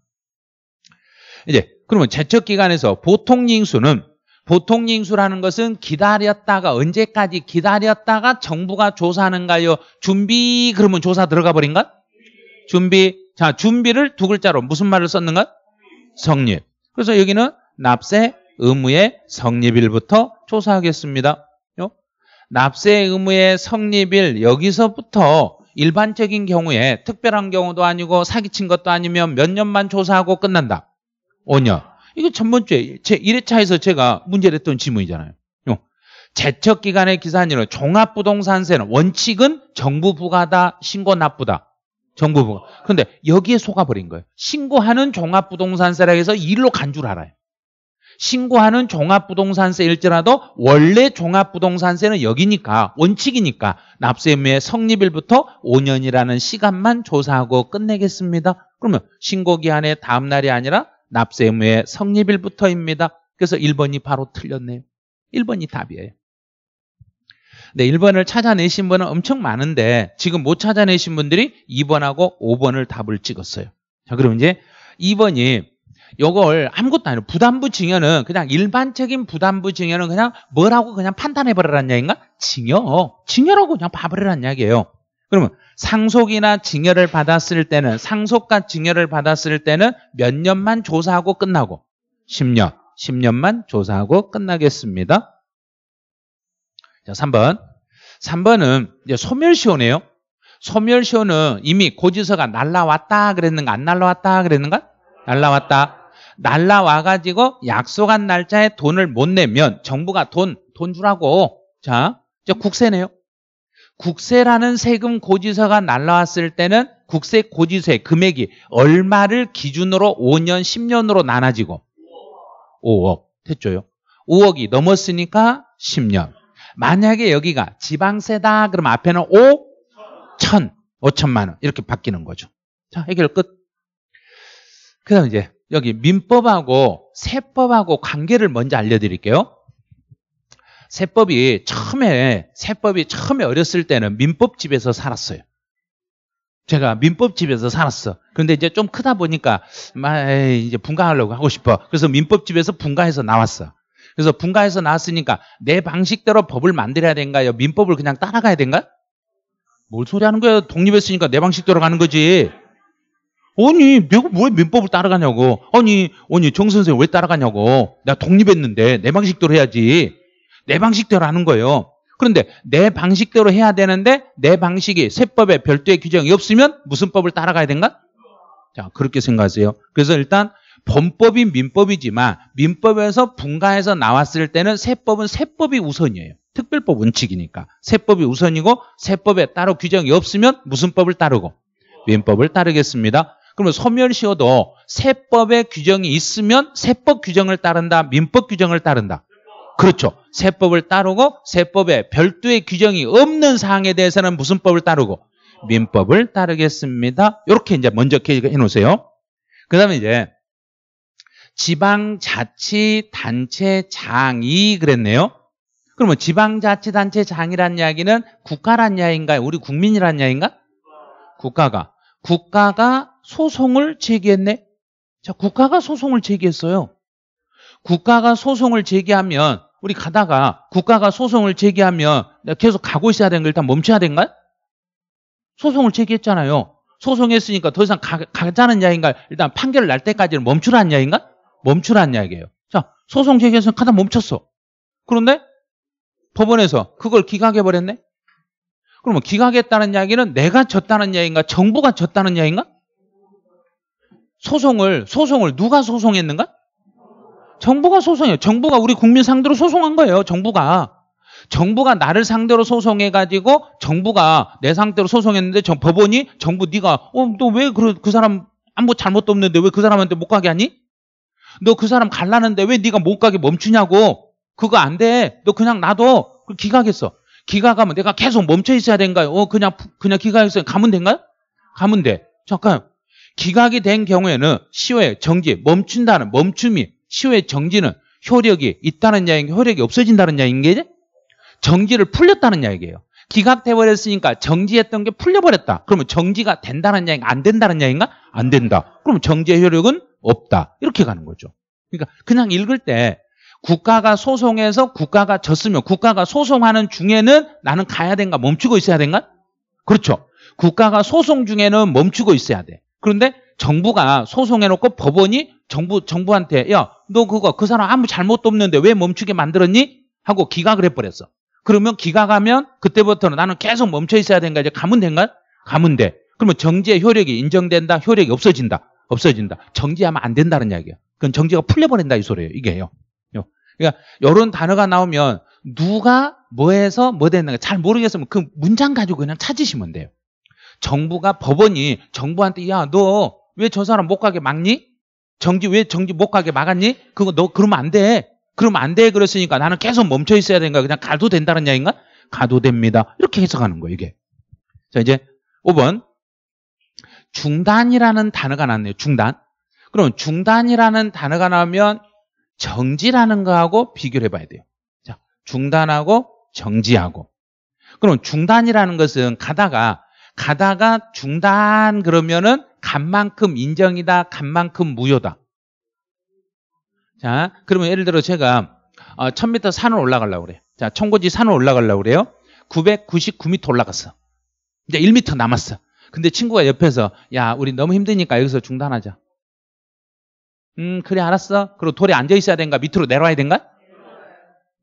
Speaker 1: 이제 그러면 제척 기간에서 보통 징수는 보통 징수라는 것은 기다렸다가 언제까지 기다렸다가 정부가 조사하는가요? 준비 그러면 조사 들어가 버린가? 준비 자 준비를 두 글자로 무슨 말을 썼는가? 성립. 그래서 여기는 납세 의무의 성립일부터 조사하겠습니다. 납세 의무의 성립일 여기서부터 일반적인 경우에 특별한 경우도 아니고 사기친 것도 아니면 몇 년만 조사하고 끝난다. 5년. 이거 전번주에 제 1회차에서 제가 문제를 했던 지문이잖아요. 제척기간의 기산일은 종합부동산세는 원칙은 정부 부과다, 신고 납부다. 정부 부가. 근데 여기에 속아버린 거예요. 신고하는 종합부동산세라 해서 일로 간 줄 알아요. 신고하는 종합부동산세 일지라도 원래 종합부동산세는 여기니까 원칙이니까 납세의무의 성립일부터 5년이라는 시간만 조사하고 끝내겠습니다. 그러면 신고기한의 다음 날이 아니라 납세의무의 성립일부터입니다. 그래서 1번이 바로 틀렸네요. 1번이 답이에요. 네, 1번을 찾아내신 분은 엄청 많은데 지금 못 찾아내신 분들이 2번하고 5번을 답을 찍었어요. 자, 그럼 이제 2번이 요걸 아무것도 아니에요. 부담부 증여는 그냥 일반적인 부담부 증여는 그냥 뭐라고 그냥 판단해버리라는 이야기인가? 증여. 증여라고 그냥 봐버리라는 이야기예요. 그러면 상속이나 증여를 받았을 때는 상속과 증여를 받았을 때는 몇 년만 조사하고 끝나고 10년, 10년만 조사하고 끝나겠습니다. 자, 3번. 3번은 이제 소멸시효네요. 소멸시효는 이미 고지서가 날라왔다 그랬는가 안 날라왔다 그랬는가? 날라왔다. 날라와가지고 약속한 날짜에 돈을 못 내면 정부가 돈, 돈 주라고. 자, 저 국세네요. 국세라는 세금 고지서가 날라왔을 때는 국세 고지세 금액이 얼마를 기준으로 5년, 10년으로 나눠지고 5억 됐죠요. 5억이 넘었으니까 10년. 만약에 여기가 지방세다 그럼 앞에는 5, 천, 5천만 원 이렇게 바뀌는 거죠. 자, 해결 끝. 그다음 이제 여기 민법하고 세법하고 관계를 먼저 알려드릴게요. 세법이 처음에 세법이 처음에 어렸을 때는 민법집에서 살았어요. 제가 민법집에서 살았어. 그런데 이제 좀 크다 보니까 이제 분가하려고 하고 싶어. 그래서 민법집에서 분가해서 나왔어. 그래서 분가해서 나왔으니까 내 방식대로 법을 만들어야 된가요? 민법을 그냥 따라가야 된가요? 뭘 소리 하는 거야? 독립했으니까 내 방식대로 가는 거지. 아니 미국 왜 민법을 따라가냐고. 아니 아니 정 선생 왜 따라가냐고. 내가 독립했는데 내 방식대로 해야지. 내 방식대로 하는 거예요. 그런데 내 방식대로 해야 되는데 내 방식이 세법에 별도의 규정이 없으면 무슨 법을 따라가야 된가? 자 그렇게 생각하세요. 그래서 일단 범법이 민법이지만 민법에서 분가해서 나왔을 때는 세법은 세법이 우선이에요. 특별법 원칙이니까 세법이 우선이고 세법에 따로 규정이 없으면 무슨 법을 따르고 민법을 따르겠습니다. 그러면 소멸시효도 세법의 규정이 있으면 세법 규정을 따른다, 민법 규정을 따른다. 그렇죠. 세법을 따르고 세법에 별도의 규정이 없는 사항에 대해서는 무슨 법을 따르고 민법을 따르겠습니다. 이렇게 이제 먼저 해 놓으세요. 그다음에 이제 지방자치단체 장이 그랬네요. 그러면 지방자치단체 장이란 이야기는 국가란 이야기인가요? 우리 국민이란 이야기인가? 국가가 국가가 소송을 제기했네. 자, 국가가 소송을 제기했어요. 국가가 소송을 제기하면 우리 가다가 국가가 소송을 제기하면 계속 가고 있어야 되는 걸 일단 멈춰야 되는가요? 소송을 제기했잖아요. 소송했으니까 더 이상 가, 가자는 이 야인가 일단 판결 날 때까지는 멈추라는 이 야인가 멈추라는 이야기예요. 자, 소송 제기해서 가다 멈췄어. 그런데 법원에서 그걸 기각해버렸네? 그러면 기각했다는 이야기는 내가 졌다는 이야기인가? 정부가 졌다는 이야기인가? 소송을 소송을 누가 소송했는가? 정부가 소송해요. 정부가 우리 국민 상대로 소송한 거예요. 정부가 정부가 나를 상대로 소송해 가지고 정부가 내 상대로 소송했는데 정, 법원이 정부 네가 어너왜 그, 그 사람 아무 잘못도 없는데 왜 그 사람한테 못 가게 하니? 너 그 사람 갈라는데 왜 네가 못 가게 멈추냐고? 그거 안 돼. 너 그냥 놔둬. 기각했어. 기각하면 내가 계속 멈춰 있어야 된가요? 어 그냥 그냥 기각했어요. 가면 된가요? 가면 돼. 잠깐 기각이 된 경우에는 시효의 정지, 멈춘다는 멈춤이 시효의 정지는 효력이 있다는 이야기 효력이 없어진다는 이 야인 기게 정지를 풀렸다는 이 야기예요. 기각돼 버렸으니까 정지했던 게 풀려버렸다. 그러면 정지가 된다는 이야기안 된다는 이 야인가? 기안 된다. 그러면 정지의 효력은 없다. 이렇게 가는 거죠. 그러니까 그냥 읽을 때 국가가 소송해서 국가가 졌으면 국가가 소송하는 중에는 나는 가야 된가 멈추고 있어야 된가? 그렇죠. 국가가 소송 중에는 멈추고 있어야 돼. 그런데 정부가 소송해놓고 법원이 정부, 정부한테, 야, 너 그거, 그 사람 아무 잘못도 없는데 왜 멈추게 만들었니? 하고 기각을 해버렸어. 그러면 기각하면 그때부터는 나는 계속 멈춰 있어야 된가? 이제 가면 된가? 가면 돼. 그러면 정지의 효력이 인정된다? 효력이 없어진다? 없어진다. 정지하면 안 된다는 이야기야. 그건 정지가 풀려버린다 이 소리예요. 이게요. 그러니까 이런 단어가 나오면 누가 뭐해서 뭐 됐는가 잘 모르겠으면 그 문장 가지고 그냥 찾으시면 돼요. 정부가 법원이 정부한테 야 너 왜 저 사람 못 가게 막니? 정지 왜 정지 못 가게 막았니? 그거 너 그러면 안 돼. 그러면 안 돼. 그랬으니까 나는 계속 멈춰 있어야 되는가? 그냥 가도 된다는 이야기인가 가도 됩니다. 이렇게 해석하는 거예요, 이게. 자, 이제 5번. 중단이라는 단어가 나왔네요. 중단. 그럼 중단이라는 단어가 나오면 정지라는 거하고 비교를 해봐야 돼요. 자, 중단하고 정지하고. 그럼 중단이라는 것은 가다가 가다가 중단 그러면은 간만큼 인정이다, 간만큼 무효다. 자, 그러면 예를 들어 제가 어, 1000m 산을 올라가려고 그래요. 자, 청고지 산을 올라가려고 그래요. 999m 올라갔어. 이제 1m 남았어. 근데 친구가 옆에서 야, 우리 너무 힘드니까 여기서 중단하자. 음, 그래 알았어. 그리고 돌에 앉아 있어야 된가? 밑으로 내려와야 된가?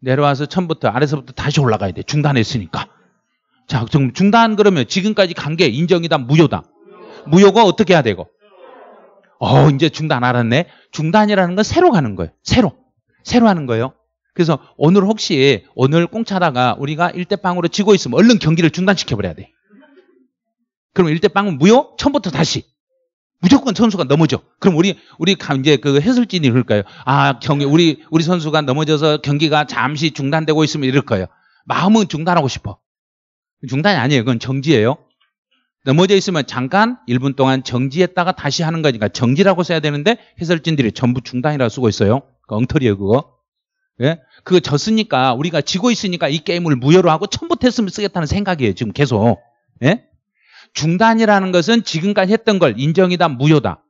Speaker 1: 내려와서 처음부터 아래서부터 다시 올라가야 돼. 중단했으니까. 자, 그럼 중단 그러면 지금까지 간 게 인정이다 무효다. 무효가 어떻게 해야 되고? 어, 이제 중단 알았네. 중단이라는 건 새로 가는 거예요. 새로. 새로 하는 거예요. 그래서 오늘 혹시 오늘 꽁차다가 우리가 일대빵으로 지고 있으면 얼른 경기를 중단시켜버려야 돼. 그럼 일대빵은 무효? 처음부터 다시. 무조건 선수가 넘어져. 그럼 우리 우리 이제 그 해설진이 그럴까요? 아 경기 우리 우리 선수가 넘어져서 경기가 잠시 중단되고 있으면 이럴 거예요. 마음은 중단하고 싶어. 중단이 아니에요. 그건 정지예요. 넘어져 있으면 잠깐 1분 동안 정지했다가 다시 하는 거니까 정지라고 써야 되는데 해설진들이 전부 중단이라고 쓰고 있어요. 그 엉터리예요, 그거. 예? 그거 졌으니까 우리가 지고 있으니까 이 게임을 무효로 하고 처음부터 했으면 쓰겠다는 생각이에요, 지금 계속. 예? 중단이라는 것은 지금까지 했던 걸 인정이다, 무효다.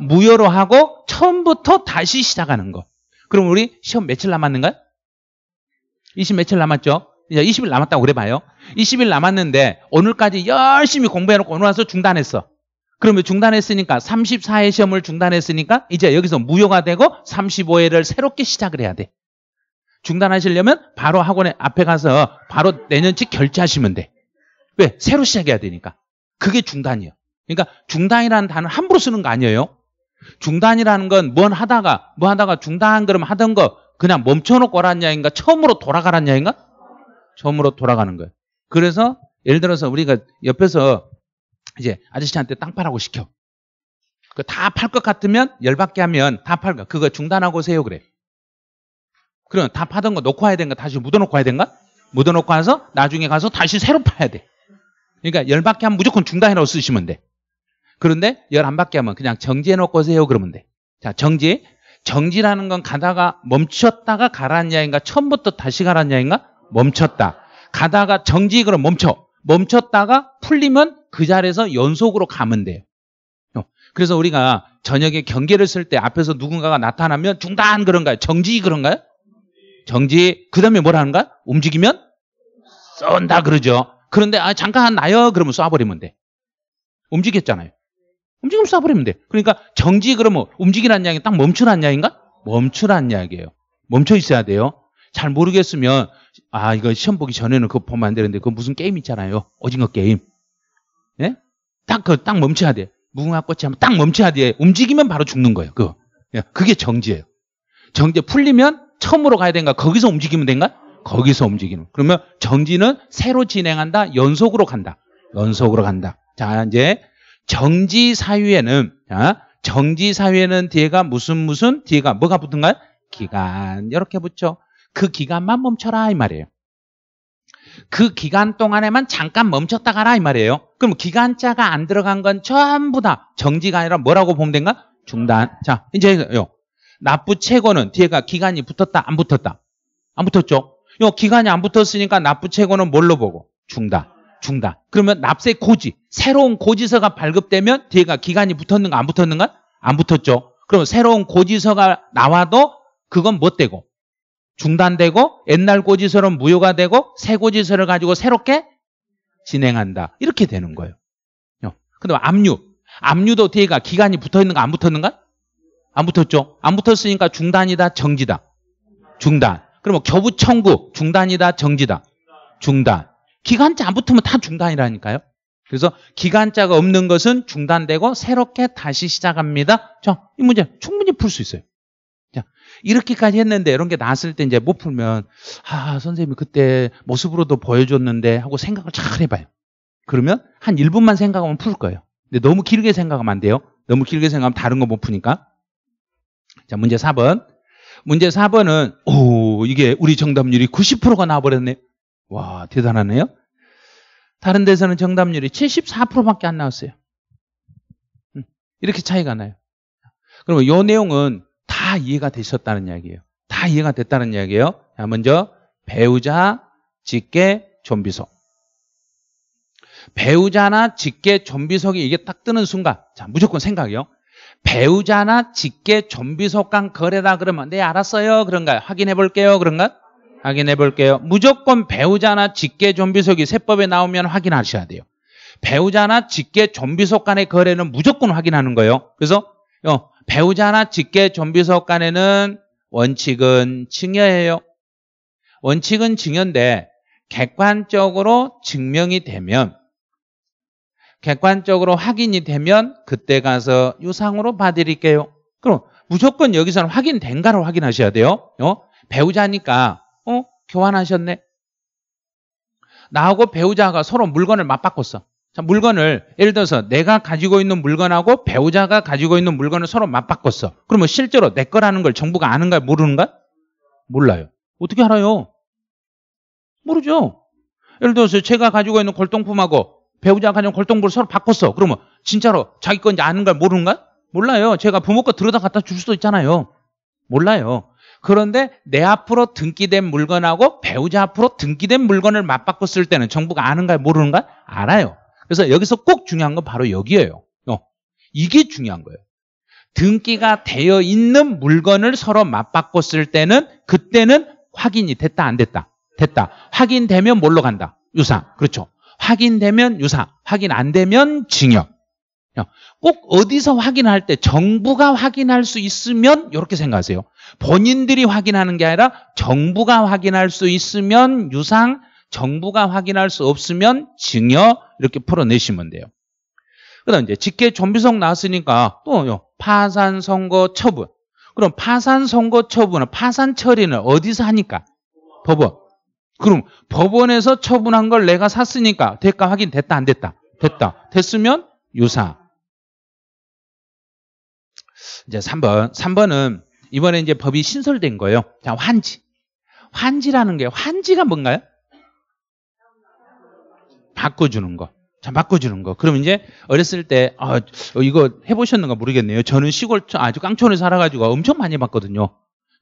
Speaker 1: 무효로 하고 처음부터 다시 시작하는 거. 그럼 우리 시험 며칠 남았는가요? 20 며칠 남았죠? 이제 20일 남았다고 그래봐요. 20일 남았는데 오늘까지 열심히 공부해놓고 오늘 와서 중단했어. 그러면 중단했으니까 34회 시험을 중단했으니까 이제 여기서 무효가 되고 35회를 새롭게 시작을 해야 돼. 중단하시려면 바로 학원에 앞에 가서 바로 내년치 결제하시면 돼. 왜? 새로 시작해야 되니까. 그게 중단이요. 에 그러니까 중단이라는 단어 함부로 쓰는 거 아니에요. 중단이라는 건뭔 하다가 뭐 하다가 중단 그럼 하던 거 그냥 멈춰놓고 오 라는 야인가 처음으로 돌아가란 야인가 점으로 돌아가는 거예요. 그래서 예를 들어서 우리가 옆에서 이제 아저씨한테 땅 팔라고 시켜. 그다팔 것 같으면 열받게 하면 다 팔까. 그거 중단하고 세요 그래. 그럼 다 파던 거 놓고 와야 된가? 다시 묻어놓고 와야 된가? 묻어놓고 와서 나중에 가서 다시 새로 파야 돼. 그러니까 열받게 하면 무조건 중단해놓고 쓰시면 돼. 그런데 열 안 받게 하면 그냥 정지해놓고 세요 그러면 돼. 자, 정지. 정지라는 건 가다가 멈췄다가 가라앉냐인가 처음부터 다시 가라앉냐인가 멈췄다. 가다가 정지 그럼 멈춰. 멈췄다가 풀리면 그 자리에서 연속으로 가면 돼요. 어. 그래서 우리가 저녁에 경계를 쓸 때 앞에서 누군가가 나타나면 중단 그런가요? 정지 그런가요? 정지. 그 다음에 뭐라는가? 움직이면 쏜다 그러죠. 그런데 아 잠깐 나요 그러면 쏴버리면 돼. 움직였잖아요. 움직이면 쏴버리면 돼. 그러니까 정지 그러면 움직이란 이야기 딱 멈추란 이야기인가? 멈추란 이야기예요. 멈춰 있어야 돼요. 잘 모르겠으면 아, 이거 시험 보기 전에는 그거 보면 안 되는데, 그거 무슨 게임 있잖아요. 오징어 게임. 예? 딱, 그, 딱 멈춰야 돼. 무궁화꽃이 하면 딱 멈춰야 돼. 움직이면 바로 죽는 거예요. 그 그게 정지예요. 정지 풀리면 처음으로 가야 된가? 거기서 움직이면 된가? 거기서 움직이는. 그러면 정지는 새로 진행한다. 연속으로 간다. 연속으로 간다. 자, 이제 정지 사유에는, 자, 정지 사유에는 뒤에가 무슨 무슨, 뒤에가 뭐가 붙은가요? 기간. 이렇게 붙죠. 그 기간만 멈춰라 이 말이에요. 그 기간 동안에만 잠깐 멈췄다 가라 이 말이에요. 그럼 기간자가 안 들어간 건 전부 다 정지가 아니라 뭐라고 보면 된가? 중단. 자, 이제 요 납부 최고는 뒤에가 기간이 붙었다 안 붙었다. 안 붙었죠? 요 기간이 안 붙었으니까 납부 최고는 뭘로 보고? 중단. 중단. 그러면 납세 고지, 새로운 고지서가 발급되면 뒤에가 기간이 붙었는가 안 붙었는가? 안 붙었죠. 그럼 새로운 고지서가 나와도 그건 못 되고 중단되고 옛날 고지서는 무효가 되고 새 고지서를 가지고 새롭게 진행한다. 이렇게 되는 거예요. 근데 압류. 압류도 어떻게 가? 기간이 붙어 있는가 안붙었는가안 붙었죠. 안 붙었으니까 중단이다, 정지다. 중단. 그러면 뭐 교부 청구 중단이다, 정지다. 중단. 기간자 안 붙으면 다 중단이라니까요. 그래서 기간자가 없는 것은 중단되고 새롭게 다시 시작합니다. 자, 이 문제 충분히 풀 수 있어요. 이렇게까지 했는데 이런 게 나왔을 때 이제 못 풀면 아 선생님이 그때 모습으로도 보여줬는데 하고 생각을 잘 해봐요. 그러면 한 1분만 생각하면 풀 거예요. 근데 너무 길게 생각하면 안 돼요. 너무 길게 생각하면 다른 거 못 푸니까. 자 문제 4번. 문제 4번은 오 이게 우리 정답률이 90%가 나와버렸네. 와 대단하네요. 다른 데서는 정답률이 74%밖에 안 나왔어요. 음, 이렇게 차이가 나요. 그러면 이 내용은 다 이해가 되셨다는 이야기예요. 다 이해가 됐다는 이야기예요. 먼저 배우자, 직계, 좀비석 배우자나 직계, 좀비석이 이게 딱 뜨는 순간 자 무조건 생각이요. 배우자나 직계, 좀비석간 거래다 그러면 네 알았어요. 그런가요? 확인해 볼게요. 그런가? 확인해 볼게요. 무조건 배우자나 직계, 좀비석이 세법에 나오면 확인하셔야 돼요. 배우자나 직계, 좀비석 간의 거래는 무조건 확인하는 거예요. 그래서 어, 배우자 하나 직계 좀비석 간에는 원칙은 증여예요. 원칙은 증여인데 객관적으로 증명이 되면 객관적으로 확인이 되면 그때 가서 유상으로 봐드릴게요. 그럼 무조건 여기서는 확인된가를 확인하셔야 돼요. 어? 배우자니까 어? 교환하셨네. 나하고 배우자가 서로 물건을 맞바꿨어. 자, 물건을 예를 들어서 내가 가지고 있는 물건하고 배우자가 가지고 있는 물건을 서로 맞바꿨어. 그러면 실제로 내 거라는 걸 정부가 아는가 모르는가? 몰라요. 어떻게 알아요? 모르죠. 예를 들어서 제가 가지고 있는 골동품하고 배우자가 가지고 있는 골동품을 서로 바꿨어. 그러면 진짜로 자기 건지 아는 걸 모르는가? 몰라요. 제가 부모 거 들여다 갖다 줄 수도 있잖아요. 몰라요. 그런데 내 앞으로 등기된 물건하고 배우자 앞으로 등기된 물건을 맞바꿨을 때는 정부가 아는가 모르는가? 알아요. 그래서 여기서 꼭 중요한 건 바로 여기에요. 어, 이게 중요한 거예요. 등기가 되어 있는 물건을 서로 맞바꿨을 때는 그때는 확인이 됐다 안 됐다 됐다 확인되면 뭘로 간다 유사 그렇죠 확인되면 유사 확인 안 되면 징역 어, 꼭 어디서 확인할 때 정부가 확인할 수 있으면 이렇게 생각하세요 본인들이 확인하는 게 아니라 정부가 확인할 수 있으면 유상 정부가 확인할 수 없으면 증여 이렇게 풀어내시면 돼요. 그다음 이제 직계 존비성 나왔으니까 또요 파산 선거 처분. 그럼 파산 선거 처분은 파산 처리는 어디서 하니까 법원. 그럼 법원에서 처분한 걸 내가 샀으니까 대가 확인 됐다 안 됐다 됐다 됐으면 유사. 이제 3번 3번은 이번에 이제 법이 신설된 거예요. 자 환지. 환지라는 게 환지가 뭔가요? 바꿔주는 거. 참 바꿔주는 거. 그럼 이제 어렸을 때, 아, 어, 이거 해보셨는가 모르겠네요. 저는 시골 아주 깡촌에 살아가지고 엄청 많이 봤거든요.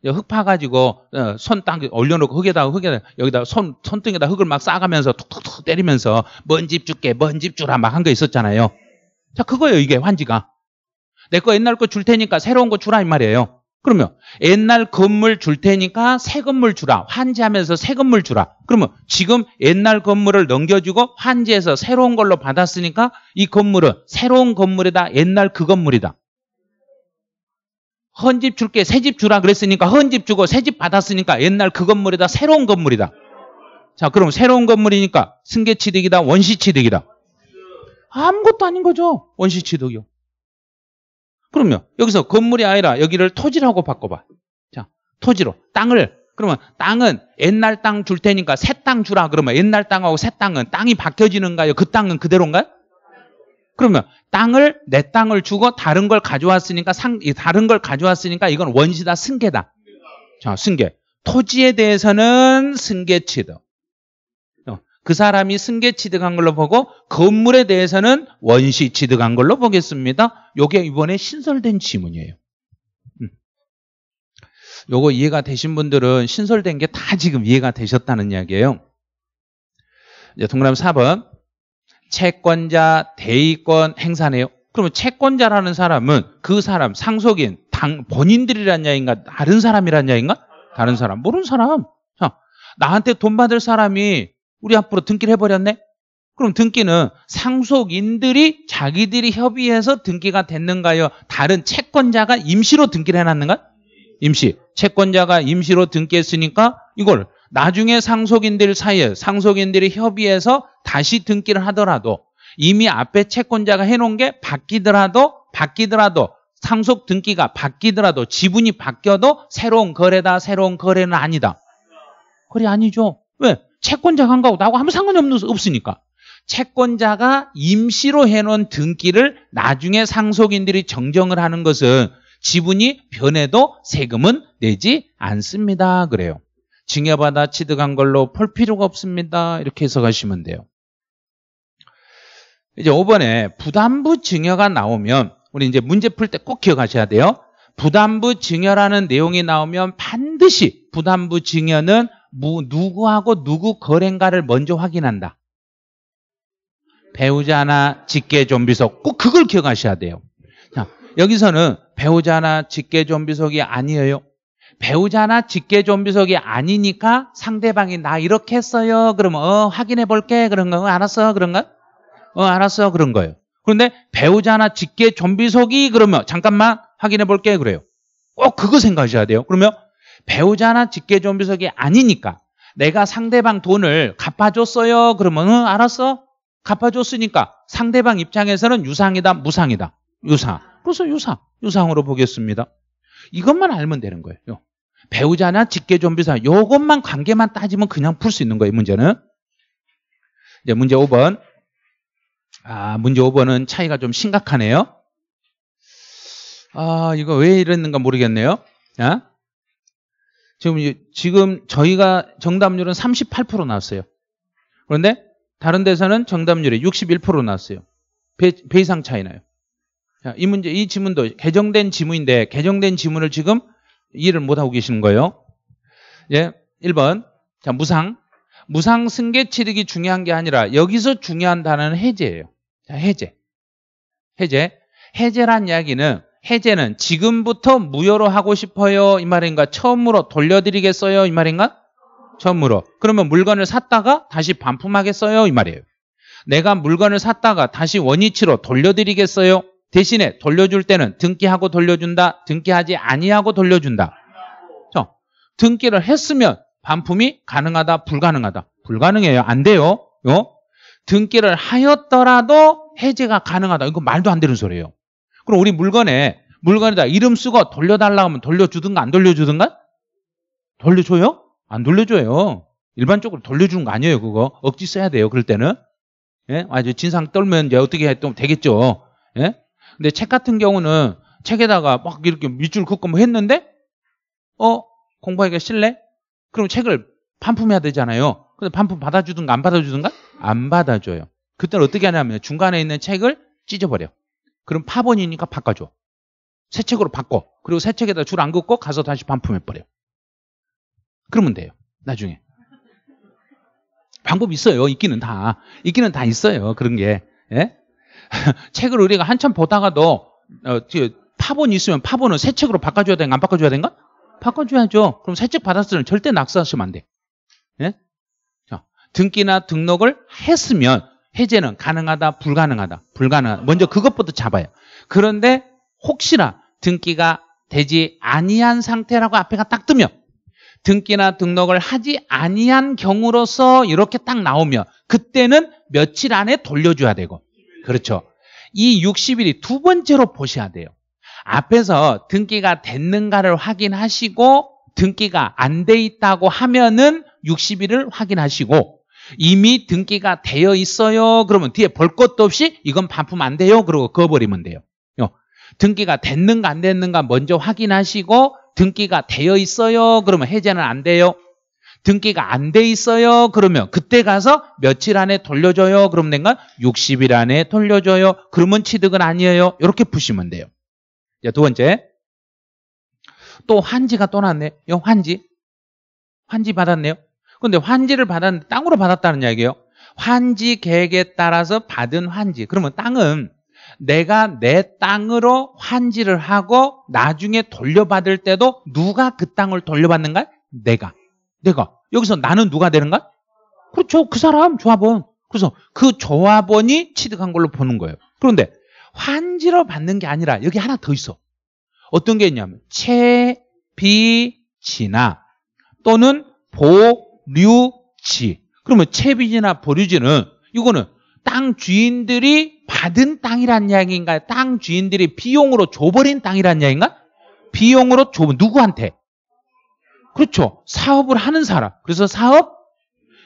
Speaker 1: 흙 파가지고 어, 손딱 올려놓고 흙에다가 흙에다 여기다 손 손등에다 흙을 막 싸가면서 툭툭툭 때리면서 먼 집 줄게 먼 집 주라 막 한 거 있었잖아요. 자 그거예요 이게 환지가 내 거 옛날 거 줄 테니까 새로운 거 주라 이 말이에요. 그러면 옛날 건물 줄 테니까 새 건물 주라. 환지하면서 새 건물 주라. 그러면 지금 옛날 건물을 넘겨주고 환지해서 새로운 걸로 받았으니까 이 건물은 새로운 건물이다. 옛날 그 건물이다. 헌집 줄게 새집 주라 그랬으니까 헌집 주고 새집 받았으니까 옛날 그 건물이다. 새로운 건물이다. 자 그럼 새로운 건물이니까 승계취득이다. 원시취득이다. 아무것도 아닌 거죠. 원시취득이요. 그럼요 여기서 건물이 아니라 여기를 토지라고 바꿔봐. 자, 토지로. 땅을. 그러면 땅은 옛날 땅 줄 테니까 새 땅 주라. 그러면 옛날 땅하고 새 땅은 땅이 바뀌어지는가요? 그 땅은 그대로인가요? 그러면 땅을 내 땅을 주고 다른 걸 가져왔으니까 상, 다른 걸 가져왔으니까 이건 원시다 승계다. 자, 승계. 토지에 대해서는 승계치도. 그 사람이 승계 취득한 걸로 보고 건물에 대해서는 원시 취득한 걸로 보겠습니다. 요게 이번에 신설된 지문이에요. 음. 요거 이해가 되신 분들은 신설된 게 다 지금 이해가 되셨다는 이야기예요. 이제 동그라미 4번 채권자 대의권 행사네요. 그러면 채권자라는 사람은 그 사람 상속인 당 본인들이란 야인가 다른 사람이란 야인가 다른 사람 모르는 사람. 나한테 돈 받을 사람이 우리 앞으로 등기를 해버렸네? 그럼 등기는 상속인들이 자기들이 협의해서 등기가 됐는가요? 다른 채권자가 임시로 등기를 해놨는가? 임시. 채권자가 임시로 등기했으니까 이걸 나중에 상속인들 사이에 상속인들이 협의해서 다시 등기를 하더라도 이미 앞에 채권자가 해놓은 게 바뀌더라도 바뀌더라도 상속 등기가 바뀌더라도 지분이 바뀌어도 새로운 거래다 새로운 거래는 아니다. 거래 아니죠. 왜? 채권자가 한 거하고 나하고 아무 상관이 없으니까. 채권자가 임시로 해놓은 등기를 나중에 상속인들이 정정을 하는 것은 지분이 변해도 세금은 내지 않습니다. 그래요. 증여받아 취득한 걸로 풀 필요가 없습니다. 이렇게 해석하시면 돼요. 이제 5번에 부담부 증여가 나오면 우리 이제 문제 풀 때 꼭 기억하셔야 돼요. 부담부 증여라는 내용이 나오면 반드시 부담부 증여는 누구하고 누구 거래인가를 먼저 확인한다. 배우자나 직계 좀비속 꼭 그걸 기억하셔야 돼요. 자, 여기서는 배우자나 직계 좀비속이 아니에요. 배우자나 직계 좀비속이 아니니까 상대방이 나 이렇게 했어요. 그러면 어 확인해 볼게 그런 거 어, 알았어 그런 거? 어 알았어 그런 거예요. 그런데 배우자나 직계 좀비속이 그러면 잠깐만 확인해 볼게 그래요. 꼭 그거 생각하셔야 돼요. 그러면 배우자나 직계존비석이 아니니까 내가 상대방 돈을 갚아줬어요. 그러면 응, 알았어. 갚아줬으니까 상대방 입장에서는 유상이다, 무상이다. 유상. 그래서 유상. 유상으로 보겠습니다. 이것만 알면 되는 거예요. 배우자나 직계존비상 이것만 관계만 따지면 그냥 풀 수 있는 거예요. 문제는. 이제 문제 5번. 아, 문제 5번은 차이가 좀 심각하네요. 아, 이거 왜 이랬는가 모르겠네요. 아? 지금, 지금 저희가 정답률은 38% 나왔어요. 그런데 다른 데서는 정답률이 61% 나왔어요. 배, 배 이상 차이나요. 자, 이 문제, 이 지문도 개정된 지문인데 개정된 지문을 지금 이해를 못하고 계시는 거예요. 예, 1번. 자, 무상. 무상 승계 치르기 중요한 게 아니라 여기서 중요한 단어는 해제예요. 자, 해제. 해제. 해제란 이야기는 해제는 지금부터 무효로 하고 싶어요 이 말인가 처음으로 돌려드리겠어요 이 말인가 처음으로 그러면 물건을 샀다가 다시 반품하겠어요 이 말이에요 내가 물건을 샀다가 다시 원위치로 돌려드리겠어요 대신에 돌려줄 때는 등기하고 돌려준다 등기하지 아니하고 돌려준다 그렇죠? 등기를 했으면 반품이 가능하다 불가능하다 불가능해요 안 돼요 어? 등기를 하였더라도 해제가 가능하다 이거 말도 안 되는 소리예요 그럼 우리 물건에 물건에다 이름 쓰고 돌려달라 고 하면 돌려주든가 안 돌려주든가? 돌려줘요? 안 돌려줘요. 일반적으로 돌려주는 거 아니에요, 그거. 억지 써야 돼요, 그럴 때는. 예? 아주 진상 떨면 이제 어떻게 해도 되겠죠. 예? 근데 책 같은 경우는 책에다가 막 이렇게 밑줄 긋고 뭐 했는데, 어? 공부하기가 싫래? 그럼 책을 반품해야 되잖아요. 근데 반품 받아주든가 안 받아주든가? 안 받아줘요. 그때는 어떻게 하냐면 중간에 있는 책을 찢어버려. 그럼 파본이니까 바꿔줘. 새 책으로 바꿔. 그리고 새 책에다 줄 안 긋고 가서 다시 반품해버려. 그러면 돼요. 나중에. 방법 있어요. 있기는 다. 있기는 다 있어요. 그런 게. 예? (laughs) 책을 우리가 한참 보다가도 어, 파본 있으면 파본은 새 책으로 바꿔줘야 되는가 안 바꿔줘야 되는가? 바꿔줘야죠. 그럼 새 책 받았을 때는 절대 낙서하시면 안 돼. 예? 자, 등기나 등록을 했으면 해제는 가능하다, 불가능하다, 불가능하다. 먼저 그것부터 잡아요. 그런데 혹시나 등기가 되지 아니한 상태라고 앞에가 딱 뜨면 등기나 등록을 하지 아니한 경우로서 이렇게 딱 나오면 그때는 며칠 안에 돌려줘야 되고 그렇죠. 이 60일이 두 번째로 보셔야 돼요. 앞에서 등기가 됐는가를 확인하시고 등기가 안 돼 있다고 하면은 60일을 확인하시고 이미 등기가 되어 있어요. 그러면 뒤에 볼 것도 없이 이건 반품 안 돼요. 그러고 그어버리면 돼요. 어. 등기가 됐는가 안 됐는가 먼저 확인하시고 등기가 되어 있어요. 그러면 해제는 안 돼요. 등기가 안 돼 있어요. 그러면 그때 가서 며칠 안에 돌려줘요. 그럼 된가 60일 안에 돌려줘요. 그러면 취득은 아니에요. 이렇게 푸시면 돼요. 자, 두 번째. 또 환지가 또 났네. 요 환지. 환지 받았네요. 근데 환지를 받았는데 땅으로 받았다는 이야기예요. 환지 계획에 따라서 받은 환지. 그러면 땅은 내가 내 땅으로 환지를 하고 나중에 돌려받을 때도 누가 그 땅을 돌려받는가? 내가. 내가. 여기서 나는 누가 되는가? 그렇죠. 그 사람 조합원. 그래서 그 조합원이 취득한 걸로 보는 거예요. 그런데 환지로 받는 게 아니라 여기 하나 더 있어. 어떤 게 있냐면 채비지나 또는 보 류지. 그러면 채비지나 보류지는 이거는 땅 주인들이 받은 땅이란 이야기인가요? 땅 주인들이 비용으로 줘버린 땅이란 이야기인가? 비용으로 줘버 누구한테? 그렇죠. 사업을 하는 사람. 그래서 사업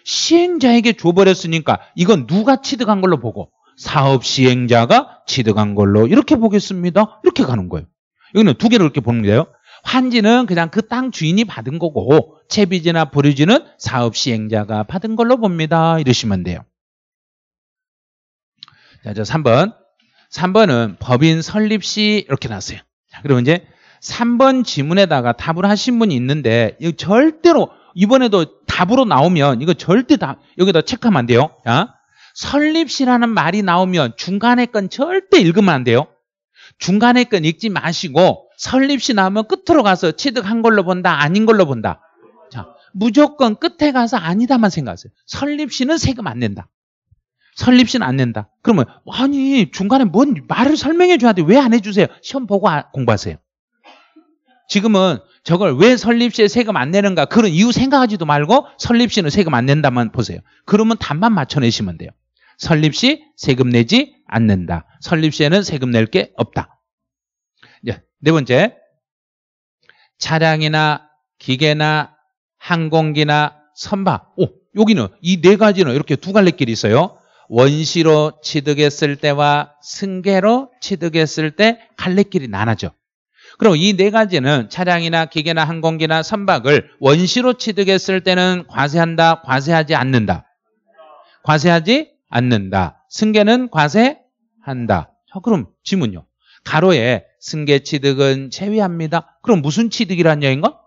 Speaker 1: 시행자에게 줘버렸으니까 이건 누가 취득한 걸로 보고 사업 시행자가 취득한 걸로 이렇게 보겠습니다. 이렇게 가는 거예요. 여기는 두 개를 이렇게 보는 거예요. 환지는 그냥 그 땅 주인이 받은 거고 채비지나 보류지는 사업 시행자가 받은 걸로 봅니다. 이러시면 돼요. 자, 저 3번. 3번은 법인 설립 시 이렇게 나왔어요. 자, 그럼 이제 3번 지문에다가 답을 하신 분이 있는데 이거 절대로 이번에도 답으로 나오면 이거 절대 다 여기다 체크하면 안 돼요. 자, 설립시라는 말이 나오면 중간에 건 절대 읽으면 안 돼요. 중간에 건 읽지 마시고 설립시 나오면 끝으로 가서 취득한 걸로 본다, 아닌 걸로 본다. 자, 무조건 끝에 가서 아니다만 생각하세요. 설립시는 세금 안 낸다. 설립시는 안 낸다. 그러면 아니 중간에 뭔 말을 설명해 줘야 돼. 왜 안 해주세요? 시험 보고 아, 공부하세요. 지금은 저걸 왜 설립시에 세금 안 내는가 그런 이유 생각하지도 말고 설립시는 세금 안 낸다만 보세요. 그러면 답만 맞춰내시면 돼요. 설립시 세금 내지 않는다. 설립시에는 세금 낼 게 없다. 네 번째, 차량이나 기계나 항공기나 선박. 오, 여기는 이 네 가지는 이렇게 두갈래끼리 있어요. 원시로 취득했을 때와 승계로 취득했을 때갈래끼리 나눠져. 그럼 이 네 가지는 차량이나 기계나 항공기나 선박을 원시로 취득했을 때는 과세한다, 과세하지 않는다. 과세하지 않는다. 승계는 과세한다. 자, 그럼 지문요 가로에 승계 취득은 제외합니다. 그럼 무슨 취득이란 여인가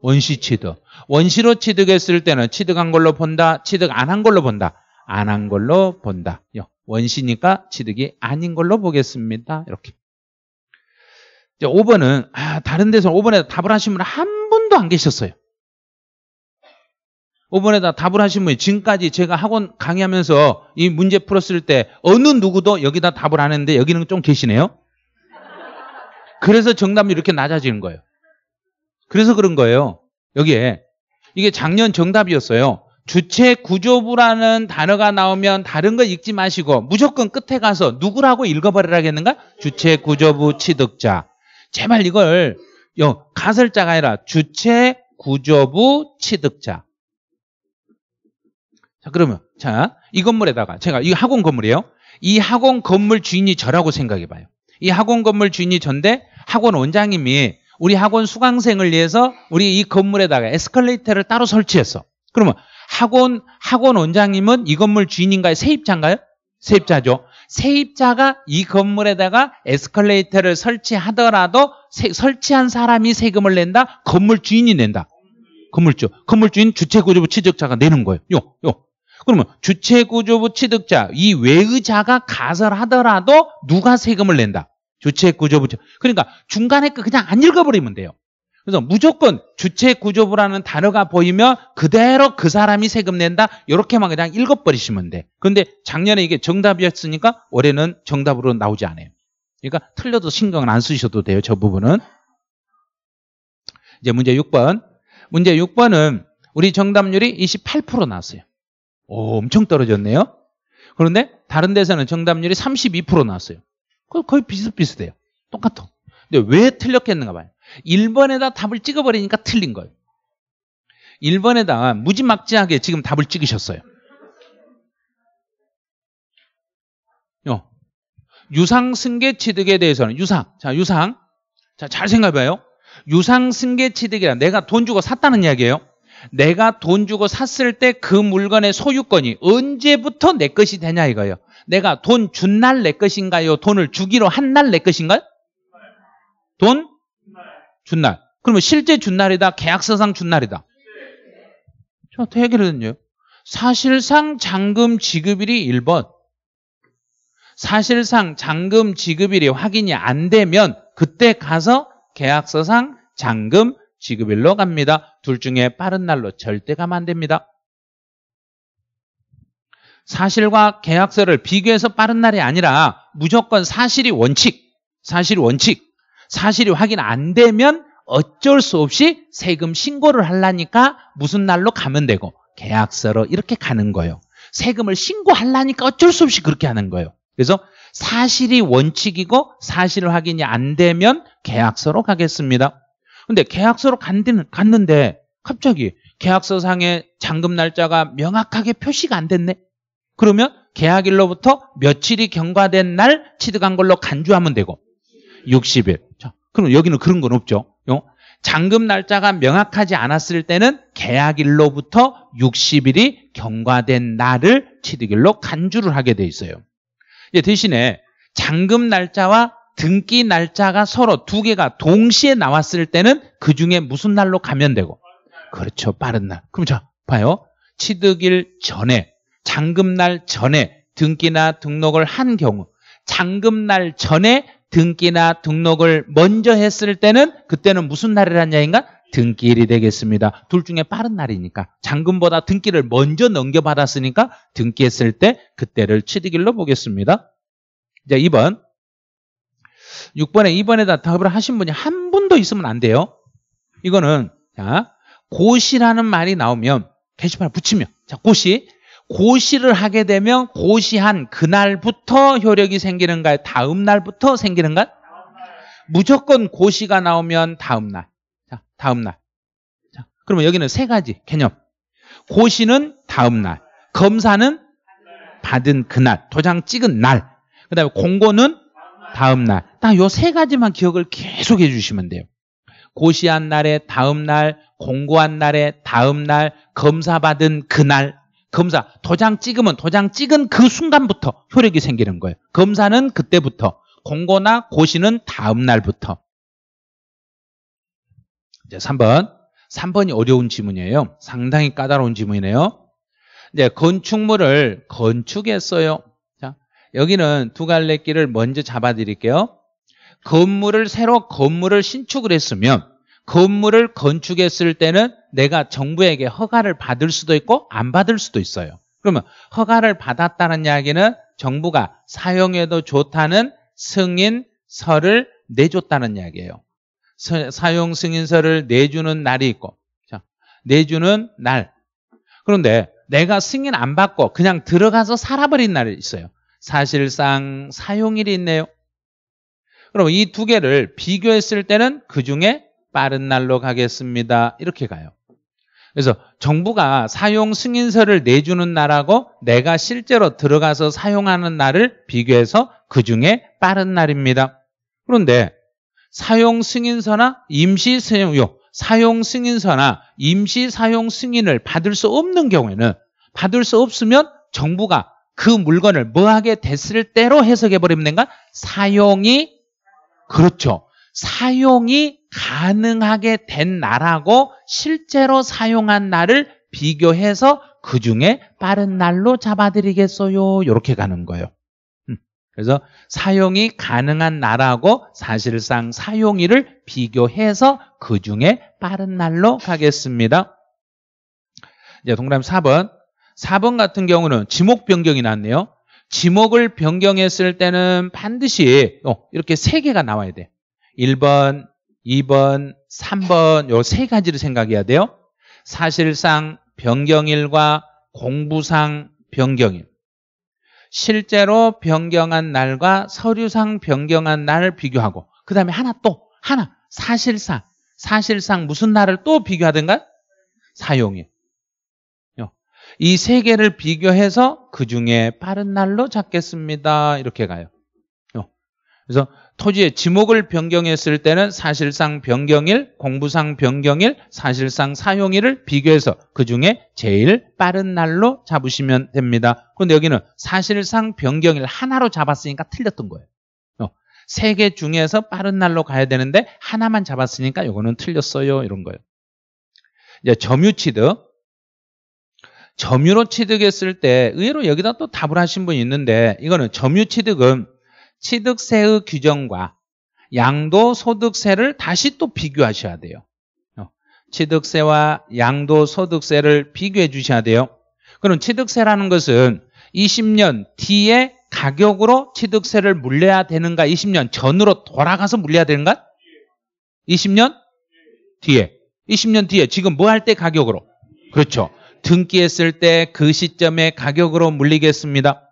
Speaker 1: 원시 취득. 원시로 취득했을 때는 취득한 걸로 본다, 취득 안 한 걸로 본다, 안 한 걸로 본다. 원시니까 취득이 아닌 걸로 보겠습니다. 이렇게. 이제 5번은 아, 다른 데서 5번에 답을 하신 분 한 분도 안 계셨어요. 5번에다 답을 하신 분이 지금까지 제가 학원 강의하면서 이 문제 풀었을 때 어느 누구도 여기다 답을 하는데 여기는 좀 계시네요. 그래서 정답이 이렇게 낮아지는 거예요. 그래서 그런 거예요. 여기에. 이게 작년 정답이었어요. 주체 구조부라는 단어가 나오면 다른 거 읽지 마시고 무조건 끝에 가서 누구라고 읽어버리라겠는가? 주체 구조부 취득자. 제발 이걸 여, 가설자가 아니라 주체 구조부 취득자. 자, 그러면 자, 이 건물에다가 제가 이 학원 건물이에요. 이 학원 건물 주인이 저라고 생각해 봐요. 이 학원 건물 주인이 전데 학원 원장님이 우리 학원 수강생을 위해서 우리 이 건물에다가 에스컬레이터를 따로 설치했어. 그러면 학원 학원 원장님은 이 건물 주인인가요? 세입자인가요? 세입자죠. 세입자가 이 건물에다가 에스컬레이터를 설치하더라도 세, 설치한 사람이 세금을 낸다. 건물 주인이 낸다. 건물주. 건물주인 주체구조부 취득자가 내는 거예요. 요, 요. 그러면 주체구조부 취득자 이 외의자가 가설하더라도 누가 세금을 낸다? 주체 구조부. 그러니까 중간에 거 그 그냥 안 읽어버리면 돼요. 그래서 무조건 주체 구조부라는 단어가 보이면 그대로 그 사람이 세금 낸다. 이렇게만 그냥 읽어버리시면 돼. 그런데 작년에 이게 정답이었으니까 올해는 정답으로 나오지 않아요. 그러니까 틀려도 신경을 안 쓰셔도 돼요. 저 부분은. 이제 문제 6번. 문제 6번은 우리 정답률이 28% 나왔어요. 오, 엄청 떨어졌네요. 그런데 다른 데서는 정답률이 32% 나왔어요. 그 거의 비슷비슷해요. 똑같아. 근데 왜 틀렸겠는가 봐요. 1번에다 답을 찍어버리니까 틀린 거예요. 1번에다 무지막지하게 지금 답을 찍으셨어요. 어. 유상 승계 취득에 대해서는 유상. 자, 유상. 자, 잘 생각해 봐요. 유상 승계 취득이란 내가 돈 주고 샀다는 이야기예요. 내가 돈 주고 샀을 때 그 물건의 소유권이 언제부터 내 것이 되냐 이거예요. 내가 돈 준 날 내 것인가요? 돈을 주기로 한 날 내 것인가요? 돈? 준 날. 그러면 실제 준 날이다? 계약서상 준 날이다? 저 어떻게 해결은요. 사실상 잔금 지급일이 1번. 사실상 잔금 지급일이 확인이 안 되면 그때 가서 계약서상 잔금 지급일로 갑니다. 둘 중에 빠른 날로 절대 가면 안 됩니다. 사실과 계약서를 비교해서 빠른 날이 아니라 무조건 사실이 원칙, 사실이 원칙, 사실이 확인 안 되면 어쩔 수 없이 세금 신고를 하려니까 무슨 날로 가면 되고 계약서로 이렇게 가는 거예요. 세금을 신고하려니까 어쩔 수 없이 그렇게 하는 거예요. 그래서 사실이 원칙이고 사실 확인이 안 되면 계약서로 가겠습니다. 근데 계약서로 간데 갔는데 갑자기 계약서상의 잔금 날짜가 명확하게 표시가 안 됐네. 그러면 계약일로부터 며칠이 경과된 날 취득한 걸로 간주하면 되고 60일. 자, 그럼 여기는 그런 건 없죠. 요? 잔금 날짜가 명확하지 않았을 때는 계약일로부터 60일이 경과된 날을 취득일로 간주를 하게 돼 있어요. 대신에 잔금 날짜와 등기 날짜가 서로 두 개가 동시에 나왔을 때는 그 중에 무슨 날로 가면 되고 그렇죠. 빠른 날. 그럼 자, 봐요. 취득일 전에 잔금날 전에 등기나 등록을 한 경우 잔금날 전에 등기나 등록을 먼저 했을 때는 그때는 무슨 날이란 얘기인가? 등기일이 되겠습니다. 둘 중에 빠른 날이니까 잔금보다 등기를 먼저 넘겨받았으니까 등기했을 때 그때를 취득일로 보겠습니다. 이제 2번 6번에 2번에다 답을 하신 분이 한 분도 있으면 안 돼요. 이거는 자 고시라는 말이 나오면 게시판에 붙이면 자 고시 고시를 하게 되면 고시한 그날부터 효력이 생기는가요? 다음 날부터 생기는가요? 무조건 고시가 나오면 다음 날. 자, 다음 날. 자, 그러면 여기는 세 가지 개념. 고시는 다음 날. 검사는 받은 그날. 도장 찍은 날. 그 다음에 공고는 다음 날. 딱 요 세 가지만 기억을 계속 해주시면 돼요. 고시한 날에 다음 날, 공고한 날에 다음 날, 검사받은 그날, 검사 도장 찍으면 도장 찍은 그 순간부터 효력이 생기는 거예요. 검사는 그때부터 공고나 고시는 다음 날부터. 이제 3번. 3번이 어려운 지문이에요. 상당히 까다로운 지문이네요. 이제 건축물을 건축했어요. 자, 여기는 두 갈래 길을 먼저 잡아 드릴게요. 건물을 새로 건물을 신축을 했으면 건물을 건축했을 때는 내가 정부에게 허가를 받을 수도 있고 안 받을 수도 있어요. 그러면 허가를 받았다는 이야기는 정부가 사용해도 좋다는 승인서를 내줬다는 이야기예요. 사용 승인서를 내주는 날이 있고 자, 내주는 날 그런데 내가 승인 안 받고 그냥 들어가서 살아버린 날이 있어요. 사실상 사용일이 있네요. 그럼 이 두 개를 비교했을 때는 그 중에 빠른 날로 가겠습니다. 이렇게 가요. 그래서 정부가 사용 승인서를 내주는 날하고 내가 실제로 들어가서 사용하는 날을 비교해서 그 중에 빠른 날입니다. 그런데 사용 승인서나 임시 사용, 요 사용 승인서나 임시 사용 승인을 받을 수 없는 경우에는 받을 수 없으면 정부가 그 물건을 뭐하게 됐을 때로 해석해버리면 된가? 사용이, 그렇죠. 사용이 가능하게 된 날하고 실제로 사용한 날을 비교해서 그 중에 빠른 날로 잡아드리겠어요. 이렇게 가는 거예요. 그래서 사용이 가능한 날하고 사실상 사용일을 비교해서 그 중에 빠른 날로 가겠습니다. 이제 동그라미 4번. 4번 같은 경우는 지목 변경이 났네요. 지목을 변경했을 때는 반드시 어, 이렇게 3개가 나와야 돼. 1번, 2번, 3번 요 세 가지를 생각해야 돼요. 사실상 변경일과 공부상 변경일. 실제로 변경한 날과 서류상 변경한 날을 비교하고 그 다음에 하나 또 하나 사실상 사실상 무슨 날을 또 비교하든가 사용일. 이 세 개를 비교해서 그 중에 빠른 날로 잡겠습니다. 이렇게 가요. 그래서 토지의 지목을 변경했을 때는 사실상 변경일, 공부상 변경일, 사실상 사용일을 비교해서 그중에 제일 빠른 날로 잡으시면 됩니다. 그런데 여기는 사실상 변경일 하나로 잡았으니까 틀렸던 거예요. 어, 세개 중에서 빠른 날로 가야 되는데 하나만 잡았으니까 이거는 틀렸어요. 이런 거예요. 이제 점유취득. 점유로 취득했을 때 의외로 여기다 또 답을 하신 분이 있는데 이거는 점유취득은 취득세의 규정과 양도소득세를 다시 또 비교하셔야 돼요. 취득세와 어, 양도소득세를 비교해 주셔야 돼요. 그럼 취득세라는 것은 20년 뒤에 가격으로 취득세를 물려야 되는가 20년 전으로 돌아가서 물려야 되는가 20년 뒤에 20년 뒤에 지금 뭐 할 때 가격으로 그렇죠 등기했을 때 그시점에 가격으로 물리겠습니다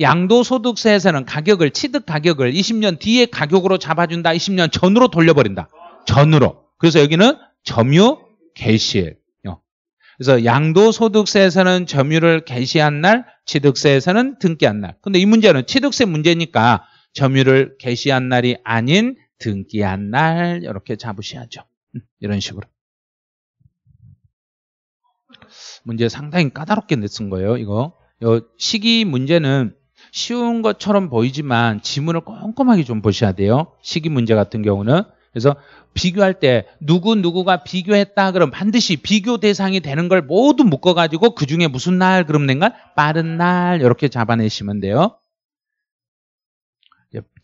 Speaker 1: 양도소득세에서는 가격을 취득 가격을 20년 뒤에 가격으로 잡아준다. 20년 전으로 돌려버린다. 전으로. 그래서 여기는 점유 개시일. 어. 그래서 양도소득세에서는 점유를 개시한 날, 취득세에서는 등기한 날. 근데 이 문제는 취득세 문제니까 점유를 개시한 날이 아닌 등기한 날 이렇게 잡으셔야죠. 음, 이런 식으로. 문제 상당히 까다롭게 냈은 거예요, 이거. 요 시기 문제는 쉬운 것처럼 보이지만 지문을 꼼꼼하게 좀 보셔야 돼요. 시기 문제 같은 경우는. 그래서 비교할 때 누구 누구가 비교했다 그럼 반드시 비교 대상이 되는 걸 모두 묶어가지고 그 중에 무슨 날 그럼 된간 빠른 날 이렇게 잡아내시면 돼요.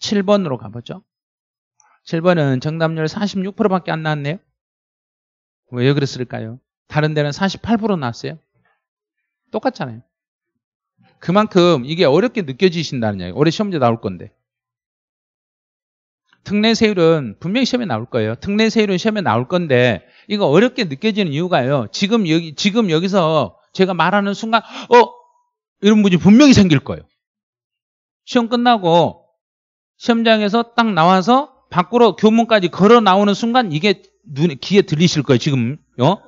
Speaker 1: 7번으로 가보죠. 7번은 정답률 46%밖에 안 나왔네요. 왜 그랬을까요? 다른 데는 48% 나왔어요. 똑같잖아요. 그만큼 이게 어렵게 느껴지신다는 이야기. 올해 시험제 나올 건데. 특례 세율은 분명히 시험에 나올 거예요. 특례 세율은 시험에 나올 건데 이거 어렵게 느껴지는 이유가요. 지금 여기 지금 여기서 제가 말하는 순간 어 이런 문제 분명히 생길 거예요. 시험 끝나고 시험장에서 딱 나와서 밖으로 교문까지 걸어 나오는 순간 이게 눈에 귀에 들리실 거예요. 지금 어?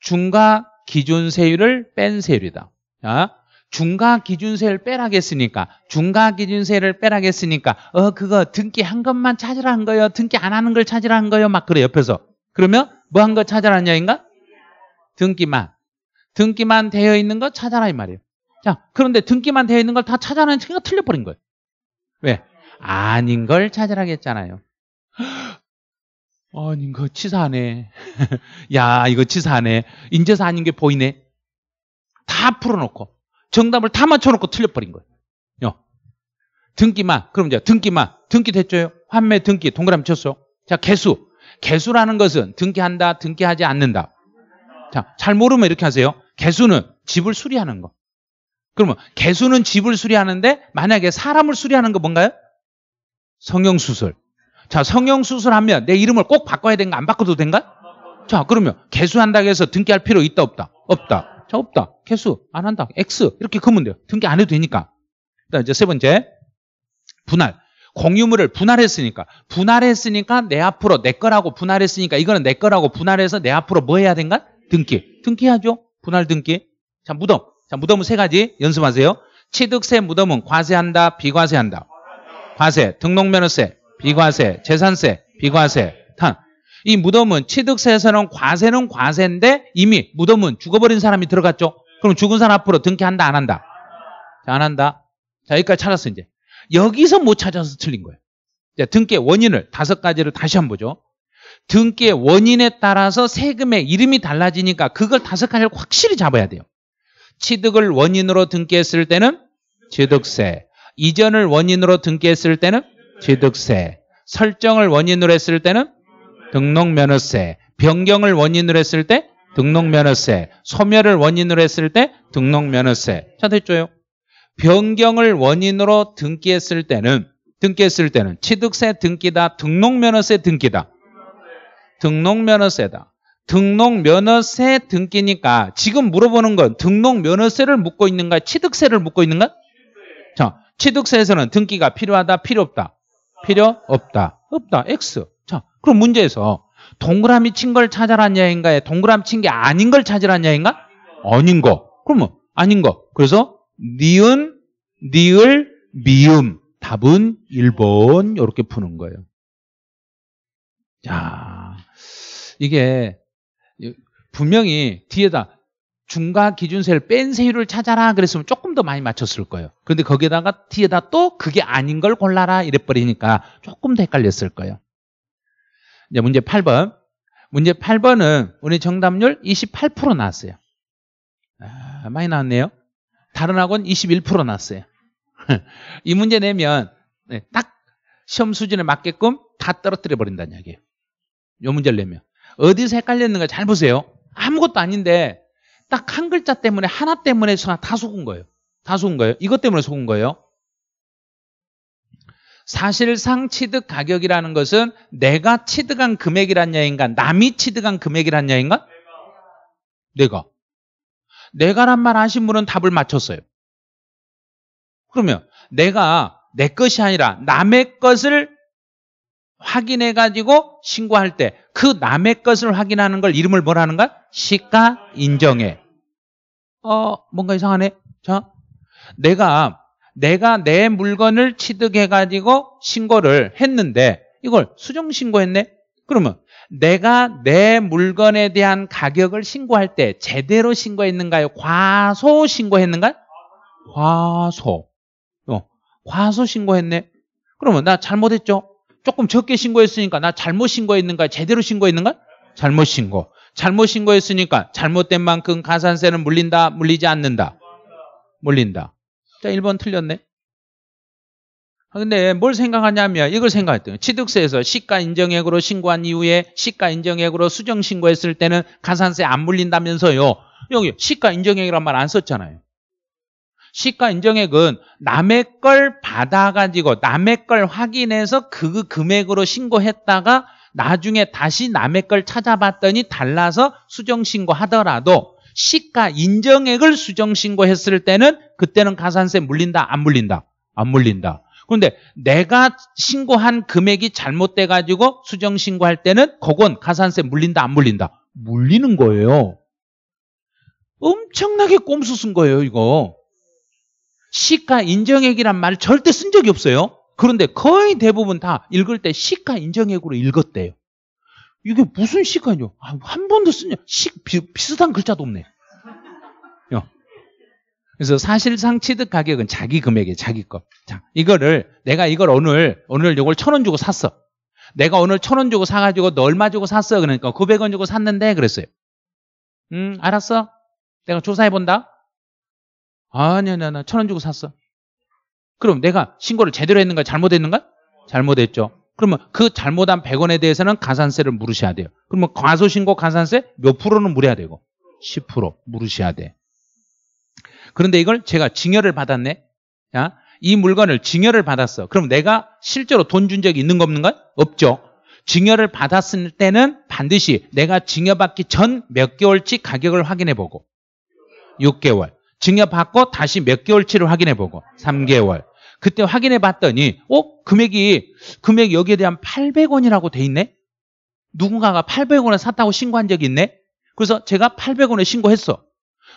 Speaker 1: 중과 기준 세율을 뺀 세율이다. 자, 중과 기준세를 빼라겠으니까 중과 기준세를 빼라겠으니까 어 그거 등기 한 것만 찾으라는 거예요 등기 안 하는 걸 찾으라는 거예요 막 그래 옆에서 그러면 뭐 한 거 찾으라는 얘인가 등기만 등기만 되어 있는 거 찾아라 이 말이에요 자 그런데 등기만 되어 있는 걸 다 찾아라는 생이 틀려버린 거예요 왜? 아닌 걸 찾으라겠잖아요 (gasps) 아닌 거 치사하네 (laughs) 야 이거 치사하네 인재사 아닌 게 보이네 다 풀어놓고 정답을 다 맞춰놓고 틀려버린 거예요. 어. 등기만. 그럼 이제 등기만. 등기 됐죠? 환매 등기. 동그라미 쳤어. 자, 개수. 개수라는 것은 등기한다, 등기하지 않는다. 자, 잘 모르면 이렇게 하세요. 개수는 집을 수리하는 거. 그러면 개수는 집을 수리하는데 만약에 사람을 수리하는 거 뭔가요? 성형수술. 자, 성형수술하면 내 이름을 꼭 바꿔야 되가안 바꿔도 된가? 자, 그러면 개수한다고 해서 등기할 필요 있다 없다? 없다. 자, 없다. 개수 안 한다. X 이렇게 그으면 돼요. 등기 안 해도 되니까. 그다음 이제 세 번째 분할. 공유물을 분할했으니까 분할했으니까 내 앞으로 내 거라고 분할했으니까 이거는 내 거라고 분할해서 내 앞으로 뭐 해야 된가? 등기. 등기하죠. 분할 등기. 자, 무덤. 자, 무덤은 세 가지 연습하세요. 취득세 무덤은 과세한다, 비과세한다. 과세, 등록면허세, 비과세, 재산세, 비과세, 이 무덤은 취득세서는 에 과세는 과세인데 이미 무덤은 죽어버린 사람이 들어갔죠. 그럼 죽은 사람 앞으로 등기한다 안 한다? 안 한다. 자 여기까지 찾았어 이제. 여기서 못 찾아서 틀린 거예요. 자, 등기의 원인을 다섯 가지를 다시 한번 보죠. 등기의 원인에 따라서 세금의 이름이 달라지니까 그걸 다섯 가지를 확실히 잡아야 돼요. 취득을 원인으로 등기했을 때는 취득세, 이전을 원인으로 등기했을 때는 취득세, 설정을 원인으로 했을 때는 등록면허세, 변경을 원인으로 했을 때 등록면허세, 소멸을 원인으로 했을 때 등록면허세. 자, 됐죠요? 변경을 원인으로 등기했을 때는 등기했을 때는 취득세 등기다, 등록면허세 등기다. 등록면허세다. 등록면허세 등기니까 지금 물어보는 건 등록면허세를 묻고 있는가, 취득세를 묻고 있는가? 자, 취득세에서는 등기가 필요하다, 필요 없다? 필요 없다. 없다. X. 그럼 문제에서 동그라미 친 걸 찾아란 야인가에 동그라미 친 게 아닌 걸찾아란 야인가? 아닌 거. 그러면 아닌 거. 그래서 니은, 니을, 미음. 답은 1번 이렇게 푸는 거예요. 자, 이게 분명히 뒤에다 중과 기준세를 뺀 세율을 찾아라 그랬으면 조금 더 많이 맞췄을 거예요. 그런데 거기에다가 뒤에다 또 그게 아닌 걸 골라라 이래버리니까 조금 더 헷갈렸을 거예요. 이제 문제 8번. 문제 8번은 우리 정답률 28% 나왔어요. 아, 많이 나왔네요. 다른 학원 21% 나왔어요. (laughs) 이 문제 내면 네, 딱 시험 수준에 맞게끔 다 떨어뜨려 버린다는 이야기예요. 이 문제를 내면. 어디서 헷갈렸는가 잘 보세요. 아무것도 아닌데 딱 한 글자 때문에 하나 때문에 다 속은 거예요. 다 속은 거예요. 이것 때문에 속은 거예요. 사실상 취득 가격이라는 것은 내가 취득한 금액이란 여인가 남이 취득한 금액이란 여인가 내가. 내가. 란말 하신 분은 답을 맞췄어요. 그러면 내가 내 것이 아니라 남의 것을 확인해가지고 신고할 때 그 남의 것을 확인하는 걸 이름을 뭐라는가? 시가 인정해. 어, 뭔가 이상하네. 자, 내가 내가 내 물건을 취득해가지고 신고를 했는데 이걸 수정 신고했네? 그러면 내가 내 물건에 대한 가격을 신고할 때 제대로 신고했는가요? 과소 신고했는가요? 과소. 어, 과소 신고했네? 그러면 나 잘못했죠? 조금 적게 신고했으니까 나 잘못 신고했는가? 제대로 신고했는가? 잘못 신고. 잘못 신고했으니까 잘못된 만큼 가산세는 물린다, 물리지 않는다. 물린다. 자, 1번 틀렸네. 아, 근데 뭘 생각하냐면 이걸 생각했대요 취득세에서 시가 인정액으로 신고한 이후에 시가 인정액으로 수정 신고했을 때는 가산세 안 물린다면서요. 여기 시가 인정액이란 말 안 썼잖아요. 시가 인정액은 남의 걸 받아가지고 남의 걸 확인해서 그 금액으로 신고했다가 나중에 다시 남의 걸 찾아봤더니 달라서 수정 신고하더라도 시가 인정액을 수정 신고했을 때는 그때는 가산세 물린다? 안 물린다? 안 물린다. 그런데 내가 신고한 금액이 잘못돼 가지고 수정 신고할 때는 그건 가산세 물린다? 안 물린다? 물리는 거예요. 엄청나게 꼼수 쓴 거예요, 이거. 시가 인정액이란 말 절대 쓴 적이 없어요. 그런데 거의 대부분 다 읽을 때 시가 인정액으로 읽었대요. 이게 무슨 시가요? 아, 한 번도 쓰냐? 시, 비, 비슷한 글자도 없네. 그래서 사실상 취득 가격은 자기 금액이에요. 자기 것. 자, 이거를 내가 이걸 오늘 오늘 이걸 천 원 주고 샀어. 내가 오늘 천 원 주고 사가지고 너 얼마 주고 샀어? 그러니까 900원 주고 샀는데 그랬어요. 음, 알았어. 내가 조사해 본다. 아니야, 나, 나천 원 주고 샀어. 그럼 내가 신고를 제대로 했는가 잘못했는가? 잘못했죠. 그러면 그 잘못한 100원에 대해서는 가산세를 물으셔야 돼요. 그러면 과소신고 가산세 몇 프로는 물어야 되고? 10% 물으셔야 돼. 그런데 이걸 제가 증여를 받았네. 야, 이 물건을 증여를 받았어. 그럼 내가 실제로 돈 준 적이 있는 거 없는가? 없죠. 증여를 받았을 때는 반드시 내가 증여받기 전 몇 개월치 가격을 확인해 보고 6개월. 증여받고 다시 몇 개월치를 확인해 보고 3개월. 그때 확인해 봤더니 어? 금액이 금액 여기에 대한 800원이라고 돼 있네. 누군가가 800원에 샀다고 신고한 적이 있네. 그래서 제가 800원에 신고했어.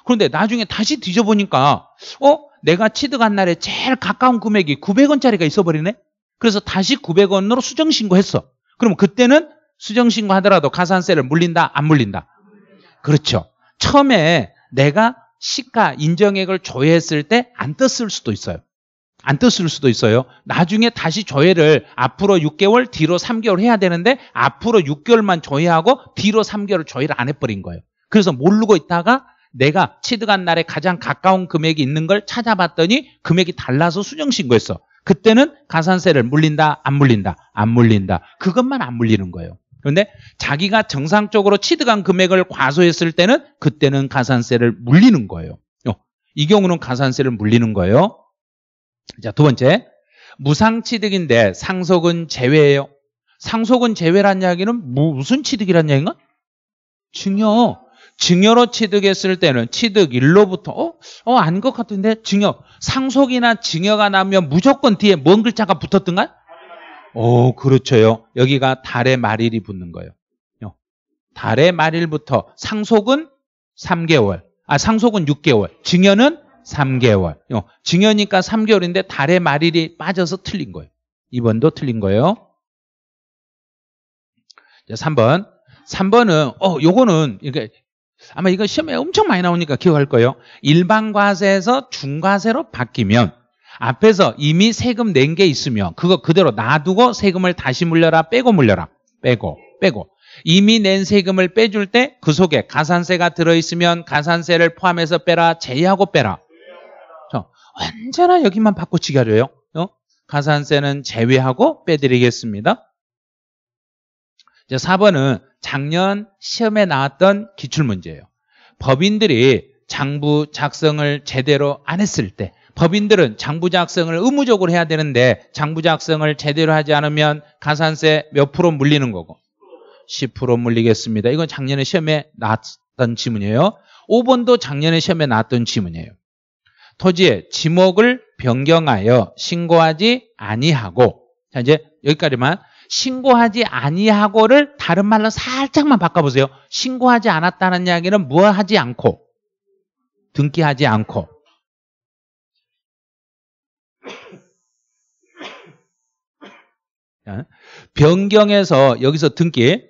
Speaker 1: 그런데 나중에 다시 뒤져보니까 어? 내가 취득한 날에 제일 가까운 금액이 900원짜리가 있어버리네? 그래서 다시 900원으로 수정신고했어. 그럼 그때는 수정신고 하더라도 가산세를 물린다? 안 물린다? 그렇죠. 처음에 내가 시가 인정액을 조회했을 때 안 떴을 수도 있어요. 안 떴을 수도 있어요. 나중에 다시 조회를 앞으로 6개월, 뒤로 3개월 해야 되는데 앞으로 6개월만 조회하고 뒤로 3개월 조회를 안 해버린 거예요. 그래서 모르고 있다가 내가 취득한 날에 가장 가까운 금액이 있는 걸 찾아봤더니 금액이 달라서 수정신고했어. 그때는 가산세를 물린다, 안 물린다, 안 물린다. 그것만 안 물리는 거예요. 그런데 자기가 정상적으로 취득한 금액을 과소했을 때는 그때는 가산세를 물리는 거예요. 어, 이 경우는 가산세를 물리는 거예요. 자, 두 번째. 무상취득인데 상속은 제외예요. 상속은 제외란 이야기는 무슨 취득이란 이야기인가? 증여. 증여로 취득했을 때는 취득 1로부터 어? 어, 아닌 것 같은데? 증여. 상속이나 증여가 나면 무조건 뒤에 뭔 글자가 붙었던가? 오, 어, 그렇죠요. 여기가 달의 말일이 붙는 거예요. 달의 말일부터 상속은 3개월, 아, 상속은 6개월, 증여는 3개월. 증여니까 3개월인데 달의 말일이 빠져서 틀린 거예요. 2번도 틀린 거예요. 3번. 3번은, 어, 요거는, 이게 아마 이거 시험에 엄청 많이 나오니까 기억할 거예요. 일반 과세에서 중과세로 바뀌면 앞에서 이미 세금 낸 게 있으면 그거 그대로 놔두고 세금을 다시 물려라 빼고 물려라 빼고 빼고 이미 낸 세금을 빼줄 때 그 속에 가산세가 들어있으면 가산세를 포함해서 빼라 제외하고 빼라 저, 언제나 여기만 바꿔치기 하려요 어? 가산세는 제외하고 빼드리겠습니다 이제 4번은 작년 시험에 나왔던 기출문제예요. 법인들이 장부 작성을 제대로 안 했을 때 법인들은 장부 작성을 의무적으로 해야 되는데 장부 작성을 제대로 하지 않으면 가산세 몇 프로 물리는 거고 10% 물리겠습니다. 이건 작년에 시험에 나왔던 지문이에요. 5번도 작년에 시험에 나왔던 지문이에요. 토지의 지목을 변경하여 신고하지 아니하고 자 이제 여기까지만 신고하지 아니하고를 다른 말로 살짝만 바꿔보세요. 신고하지 않았다는 이야기는 무하지 않고 등기하지 않고 변경에서 여기서 등기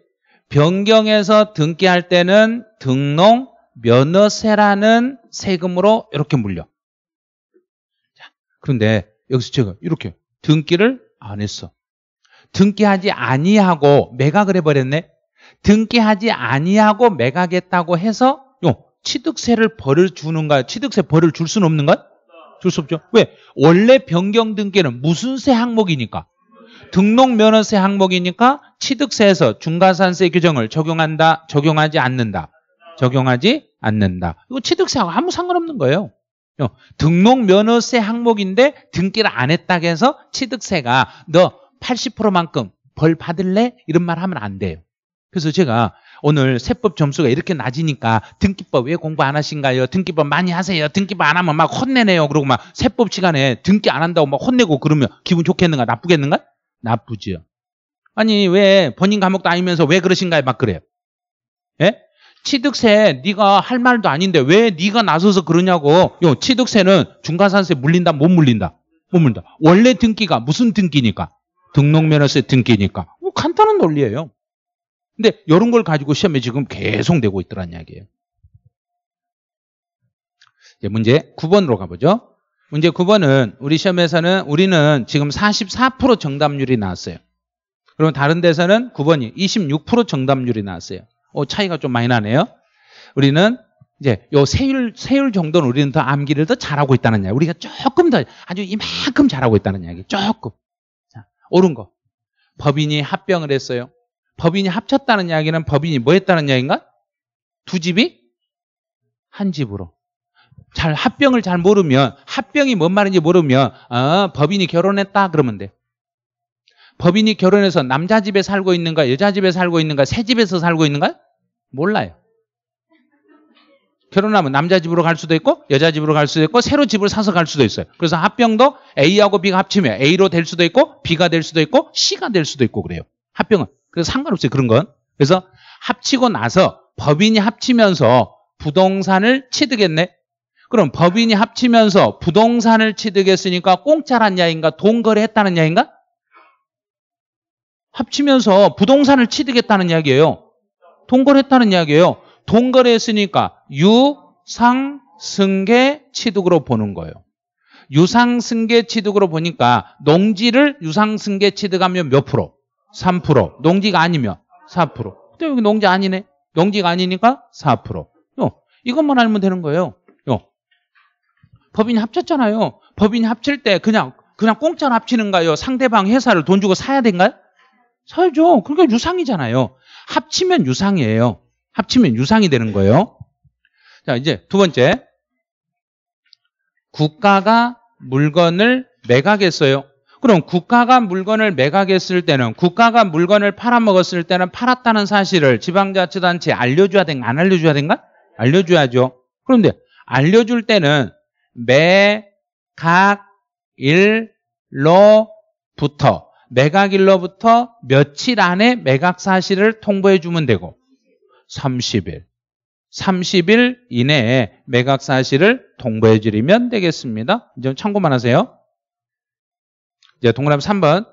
Speaker 1: 변경에서 등기할 때는 등록 면허세라는 세금으로 이렇게 물려 그런데 여기서 제가 이렇게 등기를 안 했어 등기하지 아니하고 매각을 해버렸네. 등기하지 아니하고 매각했다고 해서 요 취득세를 벌을 주는가? 취득세 벌을 줄 수는 없는가? 줄수 없죠. 왜? 원래 변경 등기는 무슨 세 항목이니까? 등록 면허세 항목이니까 취득세에서 중과산세 규정을 적용한다, 적용하지 않는다. 적용하지 않는다. 이거 취득세하고 아무 상관없는 거예요. 등록 면허세 항목인데 등기를 안 했다고 해서 취득세가 너 80%만큼 벌 받을래? 이런 말 하면 안 돼요. 그래서 제가 오늘 세법 점수가 이렇게 낮으니까 등기법 왜 공부 안 하신가요? 등기법 많이 하세요. 등기법 안 하면 막 혼내네요. 그러고 막 세법 시간에 등기 안 한다고 막 혼내고 그러면 기분 좋겠는가? 나쁘겠는가? 나쁘죠 아니 왜 본인 과목도 아니면서 왜 그러신가요? 막 그래요. 예? 취득세 네가 할 말도 아닌데 왜 네가 나서서 그러냐고. 요 취득세는 중간산세 물린다 못 물린다? 못 물린다. 원래 등기가 무슨 등기니까? 등록면허세 등기니까. 뭐 간단한 논리예요. 근데 이런 걸 가지고 시험에 지금 계속 되고 있더란 이야기예요. 문제 9번으로 가보죠. 문제 9번은 우리 시험에서는 우리는 지금 44% 정답률이 나왔어요. 그러면 다른 데서는 9번이 26% 정답률이 나왔어요. 어, 차이가 좀 많이 나네요. 우리는 이제 요 세율 세율 정도는 우리는 더 암기를 더 잘하고 있다는 이야기. 우리가 조금 더 아주 이만큼 잘하고 있다는 이야기. 조금. 옳은 거. 법인이 합병을 했어요. 법인이 합쳤다는 이야기는 법인이 뭐 했다는 이야기인가? 두 집이 한 집으로. 잘 합병을 잘 모르면 합병이 뭔 말인지 모르면 아, 법인이 결혼했다 그러면 돼. 법인이 결혼해서 남자 집에 살고 있는가 여자 집에 살고 있는가 새 집에서 살고 있는가 몰라요. 결혼하면 남자 집으로 갈 수도 있고 여자 집으로 갈 수도 있고 새로 집을 사서 갈 수도 있어요. 그래서 합병도 A하고 B가 합치면 A로 될 수도 있고 B가 될 수도 있고 C가 될 수도 있고 그래요. 합병은. 그래서 상관없어요. 그런 건. 그래서 합치고 나서 법인이 합치면서 부동산을 취득했네. 그럼 법인이 합치면서 부동산을 취득했으니까 공짜란 야인가 돈거래했다는 야인가? 합치면서 부동산을 취득했다는 이야기예요. 돈거래했다는 이야기예요. 동거래했으니까 유상승계 취득으로 보는 거예요. 유상승계 취득으로 보니까 농지를 유상승계 취득하면 몇 프로? 3% 농지가 아니면 4% 근데 여기 농지 아니네 농지가 아니니까 4% 요. 어, 이것만 알면 되는 거예요 요. 어. 법인이 합쳤잖아요 법인이 합칠 때 그냥 그냥 공짜로 합치는가요? 상대방 회사를 돈 주고 사야 된가요? 사야죠 그러니까 유상이잖아요 합치면 유상이에요 합치면 유상이 되는 거예요. 자, 이제 두 번째. 국가가 물건을 매각했어요. 그럼 국가가 물건을 매각했을 때는 국가가 물건을 팔아먹었을 때는 팔았다는 사실을 지방자치단체에 알려줘야 된가 안 알려줘야 된가? 알려줘야죠. 그런데 알려줄 때는 매각일로부터 매각일로부터 며칠 안에 매각 사실을 통보해 주면 되고 30일. 30일 이내에 매각 사실을 통보해 드리면 되겠습니다. 이점 참고만 하세요. 이제 동그라미 3번.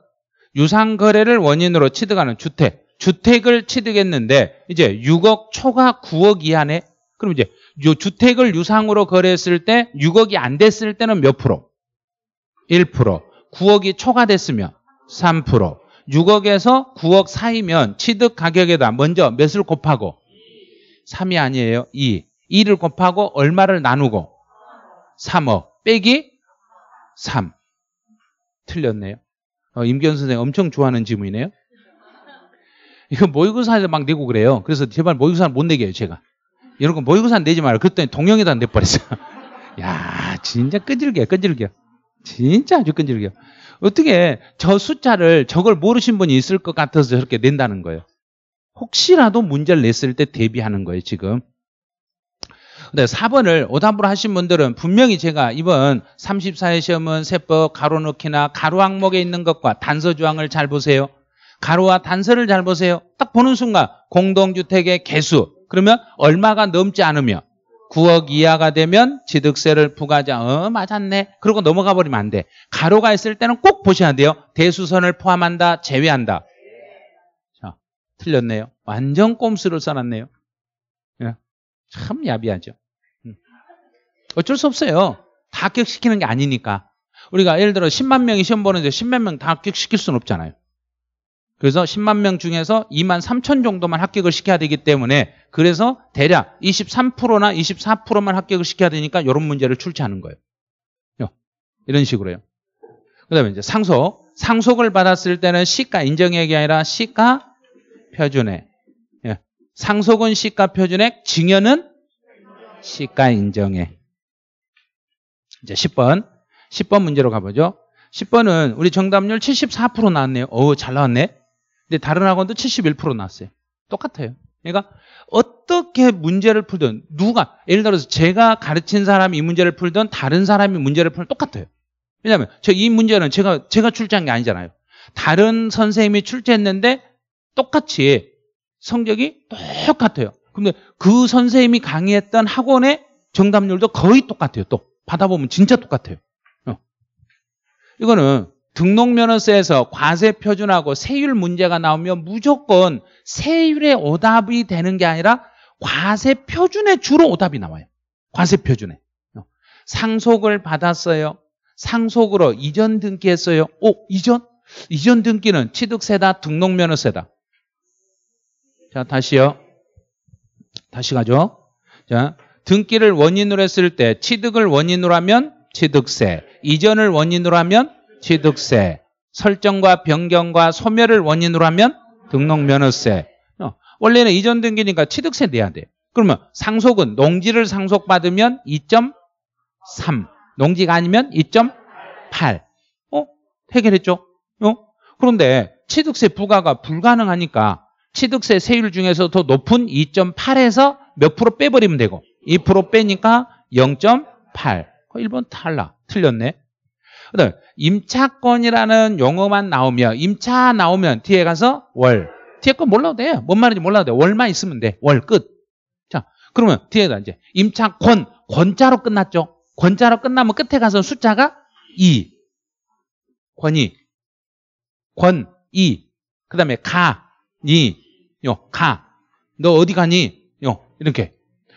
Speaker 1: 유상 거래를 원인으로 취득하는 주택. 주택을 취득했는데 이제 6억 초과 9억 이하네. 그럼 이제 요 주택을 유상으로 거래했을 때 6억이 안 됐을 때는 몇 프로? 1%. 9억이 초과됐으면 3%. 6억에서 9억 사이면 취득 가격에다 먼저 몇을 곱하고 3이 아니에요. 2. 2를 곱하고 얼마를 나누고 3억 빼기 3. 틀렸네요. 어, 임현 선생 님 엄청 좋아하는 질문이네요 이거 모의고사에서 막 내고 그래요. 그래서 제발 모의고사는 못 내게 해요, 제가. 여러분 모의고사는 내지 말라 그랬더니 동영이안 내버렸어요. (laughs) 야, 진짜 끈질겨, 끈질겨. 진짜 아주 끈질겨. 어떻게 저 숫자를 저걸 모르신 분이 있을 것 같아서 저렇게 낸다는 거예요. 혹시라도 문제를 냈을 때 대비하는 거예요, 지금. 근데 4번을 오답으로 하신 분들은 분명히 제가 이번 34회 시험은 세법 가로넣기나 가로 항목에 있는 것과 단서 조항을 잘 보세요. 가로와 단서를 잘 보세요. 딱 보는 순간 공동주택의 개수 그러면 얼마가 넘지 않으며 9억 이하가 되면 취득세를 부과자 하어 맞았네 그러고 넘어가 버리면 안돼 가로가 있을 때는 꼭 보셔야 돼요 대수선을 포함한다 제외한다 틀렸네요. 완전 꼼수를 써놨네요. 예. 참 야비하죠. 음. 어쩔 수 없어요. 다 합격시키는 게 아니니까. 우리가 예를 들어 10만 명이 시험 보는데 10만 명 다 합격시킬 수는 없잖아요. 그래서 10만 명 중에서 2만 3천 정도만 합격을 시켜야 되기 때문에 그래서 대략 23%나 24%만 합격을 시켜야 되니까 이런 문제를 출제하는 거예요. 이런 식으로요. 그 다음에 이제 상속. 상속을 받았을 때는 시가 인정액이 아니라 시가 표준액. 예. 상속은 시가 표준액, 증여는 시가 인정액. 이제 10번. 10번 문제로 가보죠. 10번은 우리 정답률 74% 나왔네요. 어우, 잘 나왔네. 근데 다른 학원도 71% 나왔어요. 똑같아요. 그러니까 어떻게 문제를 풀든 누가 예를 들어서 제가 가르친 사람이 이 문제를 풀든 다른 사람이 문제를 풀든 똑같아요. 왜냐하면 저 이 문제는 제가 제가 출제한 게 아니잖아요. 다른 선생님이 출제했는데 똑같이 성적이 똑같아요. 근데 그 선생님이 강의했던 학원의 정답률도 거의 똑같아요. 또 받아보면 진짜 똑같아요. 어. 이거는 등록면허세에서 과세 표준하고 세율 문제가 나오면 무조건 세율의 오답이 되는 게 아니라 과세 표준에 주로 오답이 나와요. 과세 표준에. 어. 상속을 받았어요. 상속으로 이전 등기했어요. 오, 이전? 이전 등기는 취득세다, 등록면허세다. 자, 다시요. 다시 가죠. 자, 등기를 원인으로 했을 때 취득을 원인으로 하면 취득세, 이전을 원인으로 하면 취득세, 설정과 변경과 소멸을 원인으로 하면 등록면허세. 어, 원래는 이전 등기니까 취득세 내야 돼. 그러면 상속은 농지를 상속받으면 2.3, 농지가 아니면 2.8. 어? 해결했죠? 어? 그런데 취득세 부과가 불가능하니까 취득세 세율 중에서 더 높은 2.8에서 몇 프로 빼버리면 되고 2% 빼니까 0.8 1번 탈라 틀렸네 그다음 임차권이라는 용어만 나오면 임차 나오면 뒤에 가서 월 뒤에 거 몰라도 돼요 뭔 말인지 몰라도 돼요 월만 있으면 돼월끝자 그러면 뒤에가 이제 임차권 권자로 끝났죠 권자로 끝나면 끝에 가서 숫자가 2 권이 권2 그다음에 가 니, 요, 가. 너 어디 가니? 요, 이렇게.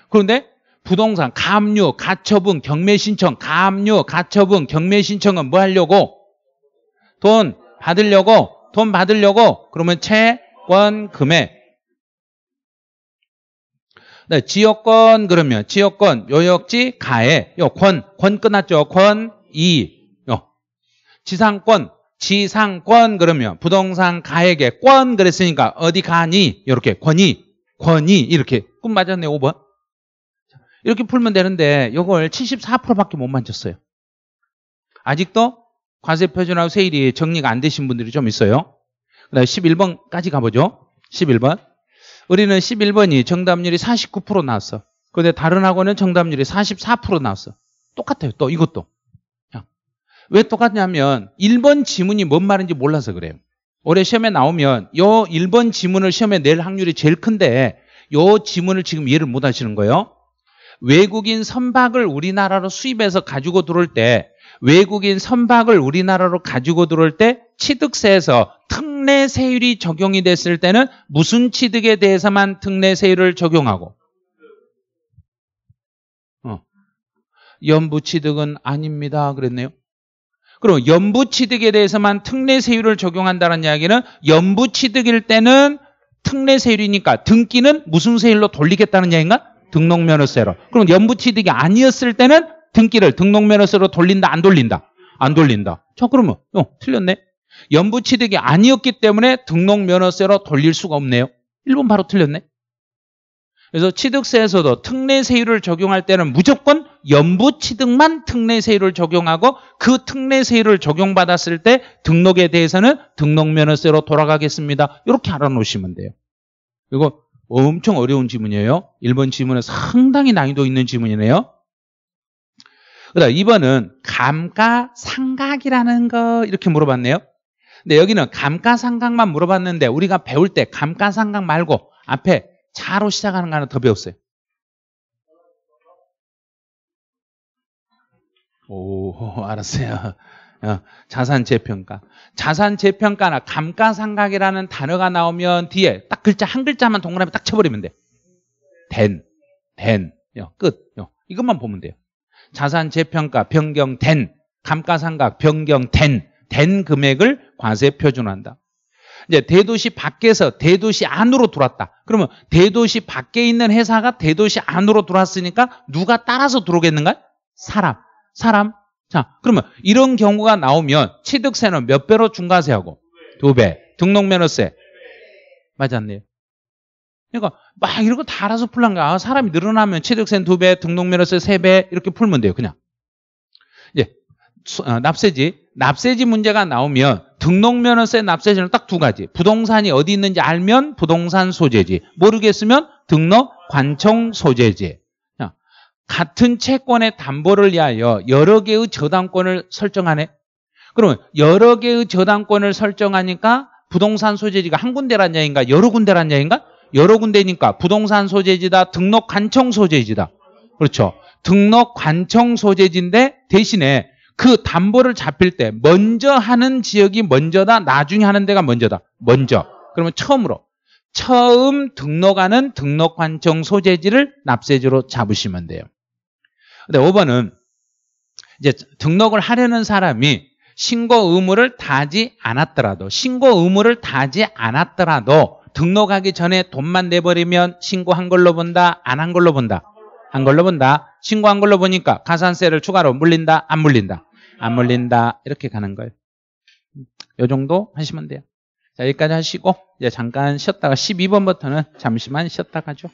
Speaker 1: 그런데 부동산, 가압류, 가처분, 경매신청, 가압류, 가처분, 경매신청은 뭐 하려고? 돈 받으려고, 돈 받으려고, 그러면 채권 금액. 네, 지역권 그러면 지역권 요역지 가해 요권 권 끝났죠 권이 요. 지상권 지상권 그러면 부동산 가액의 권 그랬으니까 어디 가니 이렇게 권이 권이 이렇게 꿈 맞았네 5번 이렇게 풀면 되는데 이걸 74%밖에 못 만졌어요 아직도 과세표준하고 세일이 정리가 안 되신 분들이 좀 있어요 그다음 11번까지 가보죠 11번 우리는 11번이 정답률이 49% 나왔어 그런데 다른 학원은 정답률이 44% 나왔어 똑같아요 또 이것도 왜 똑같냐면 1번 지문이 뭔 말인지 몰라서 그래요. 올해 시험에 나오면 요 1번 지문을 시험에 낼 확률이 제일 큰데 요 지문을 지금 이해를 못 하시는 거예요. 외국인 선박을 우리나라로 수입해서 가지고 들어올 때 외국인 선박을 우리나라로 가지고 들어올 때 취득세에서 특례 세율이 적용이 됐을 때는 무슨 취득에 대해서만 특례 세율을 적용하고 어. 연부 취득은 아닙니다 그랬네요. 그럼 연부취득에 대해서만 특례세율을 적용한다는 이야기는 연부취득일 때는 특례세율이니까 등기는 무슨 세율로 돌리겠다는 이야기인가? 등록면허세로. 그럼 연부취득이 아니었을 때는 등기를 등록면허세로 돌린다 안 돌린다? 안 돌린다. 자 그러면 어, 틀렸네. 연부취득이 아니었기 때문에 등록면허세로 돌릴 수가 없네요. 1번 바로 틀렸네. 그래서 취득세에서도 특례세율을 적용할 때는 무조건 연부취득만 특례세율을 적용하고 그 특례세율을 적용받았을 때 등록에 대해서는 등록면허세로 돌아가겠습니다. 이렇게 알아놓으시면 돼요. 그리고 엄청 어려운 지문이에요. 1번 지문은 상당히 난이도 있는 지문이네요. 그다음 2번은 감가상각이라는 거 이렇게 물어봤네요. 근데 여기는 감가상각만 물어봤는데 우리가 배울 때 감가상각 말고 앞에 자로 시작하는 거 하나 더 배웠어요. 오, (laughs) 알았어요. 어, 자산 재평가. 자산 재평가나 감가상각이라는 단어가 나오면 뒤에 딱 글자 한 글자만 동그라미 딱 쳐버리면 돼. 된, 된, 끝. 이것만 보면 돼요. 자산 재평가, 변경된, 감가상각, 변경된, 된 금액을 과세 표준한다. 이제 대도시 밖에서 대도시 안으로 들어왔다. 그러면 대도시 밖에 있는 회사가 대도시 안으로 들어왔으니까 누가 따라서 들어오겠는가? 사람. 사람. 자, 그러면 이런 경우가 나오면 취득세는 몇 배로 중과세하고? 두 배. 등록면허세. 맞았네요. 그러니까 막 이런 거 다 알아서 풀란 거야. 아, 사람이 늘어나면 취득세는 두 배, 등록면허세 세 배 이렇게 풀면 돼요. 그냥. 예, 아, 납세지 납세지 문제가 나오면 등록면허세 납세지는 딱 두 가지 부동산이 어디 있는지 알면 부동산 소재지 모르겠으면 등록 관청 소재지 같은 채권의 담보를 위하여 여러 개의 저당권을 설정하네 그러면 여러 개의 저당권을 설정하니까 부동산 소재지가 한 군데란 얘인가 여러 군데란 얘인가 여러 군데니까 부동산 소재지다 등록 관청 소재지다 그렇죠 등록 관청 소재지인데 대신에 그 담보를 잡힐 때 먼저 하는 지역이 먼저다 나중에 하는 데가 먼저다 먼저 그러면 처음으로 처음 등록하는 등록 관청 소재지를 납세지로 잡으시면 돼요 근데 5번은 이제 등록을 하려는 사람이 신고 의무를 다하지 않았더라도 신고 의무를 다하지 않았더라도 등록하기 전에 돈만 내버리면 신고한 걸로 본다 안 한 걸로 본다 한 걸로 본다. 신고한 걸로 보니까 가산세를 추가로 물린다? 안 물린다? 안 아. 물린다. 이렇게 가는 거예요. 요 정도 하시면 돼요. 자, 여기까지 하시고 이제 잠깐 쉬었다가 12번부터는 잠시만 쉬었다 가죠.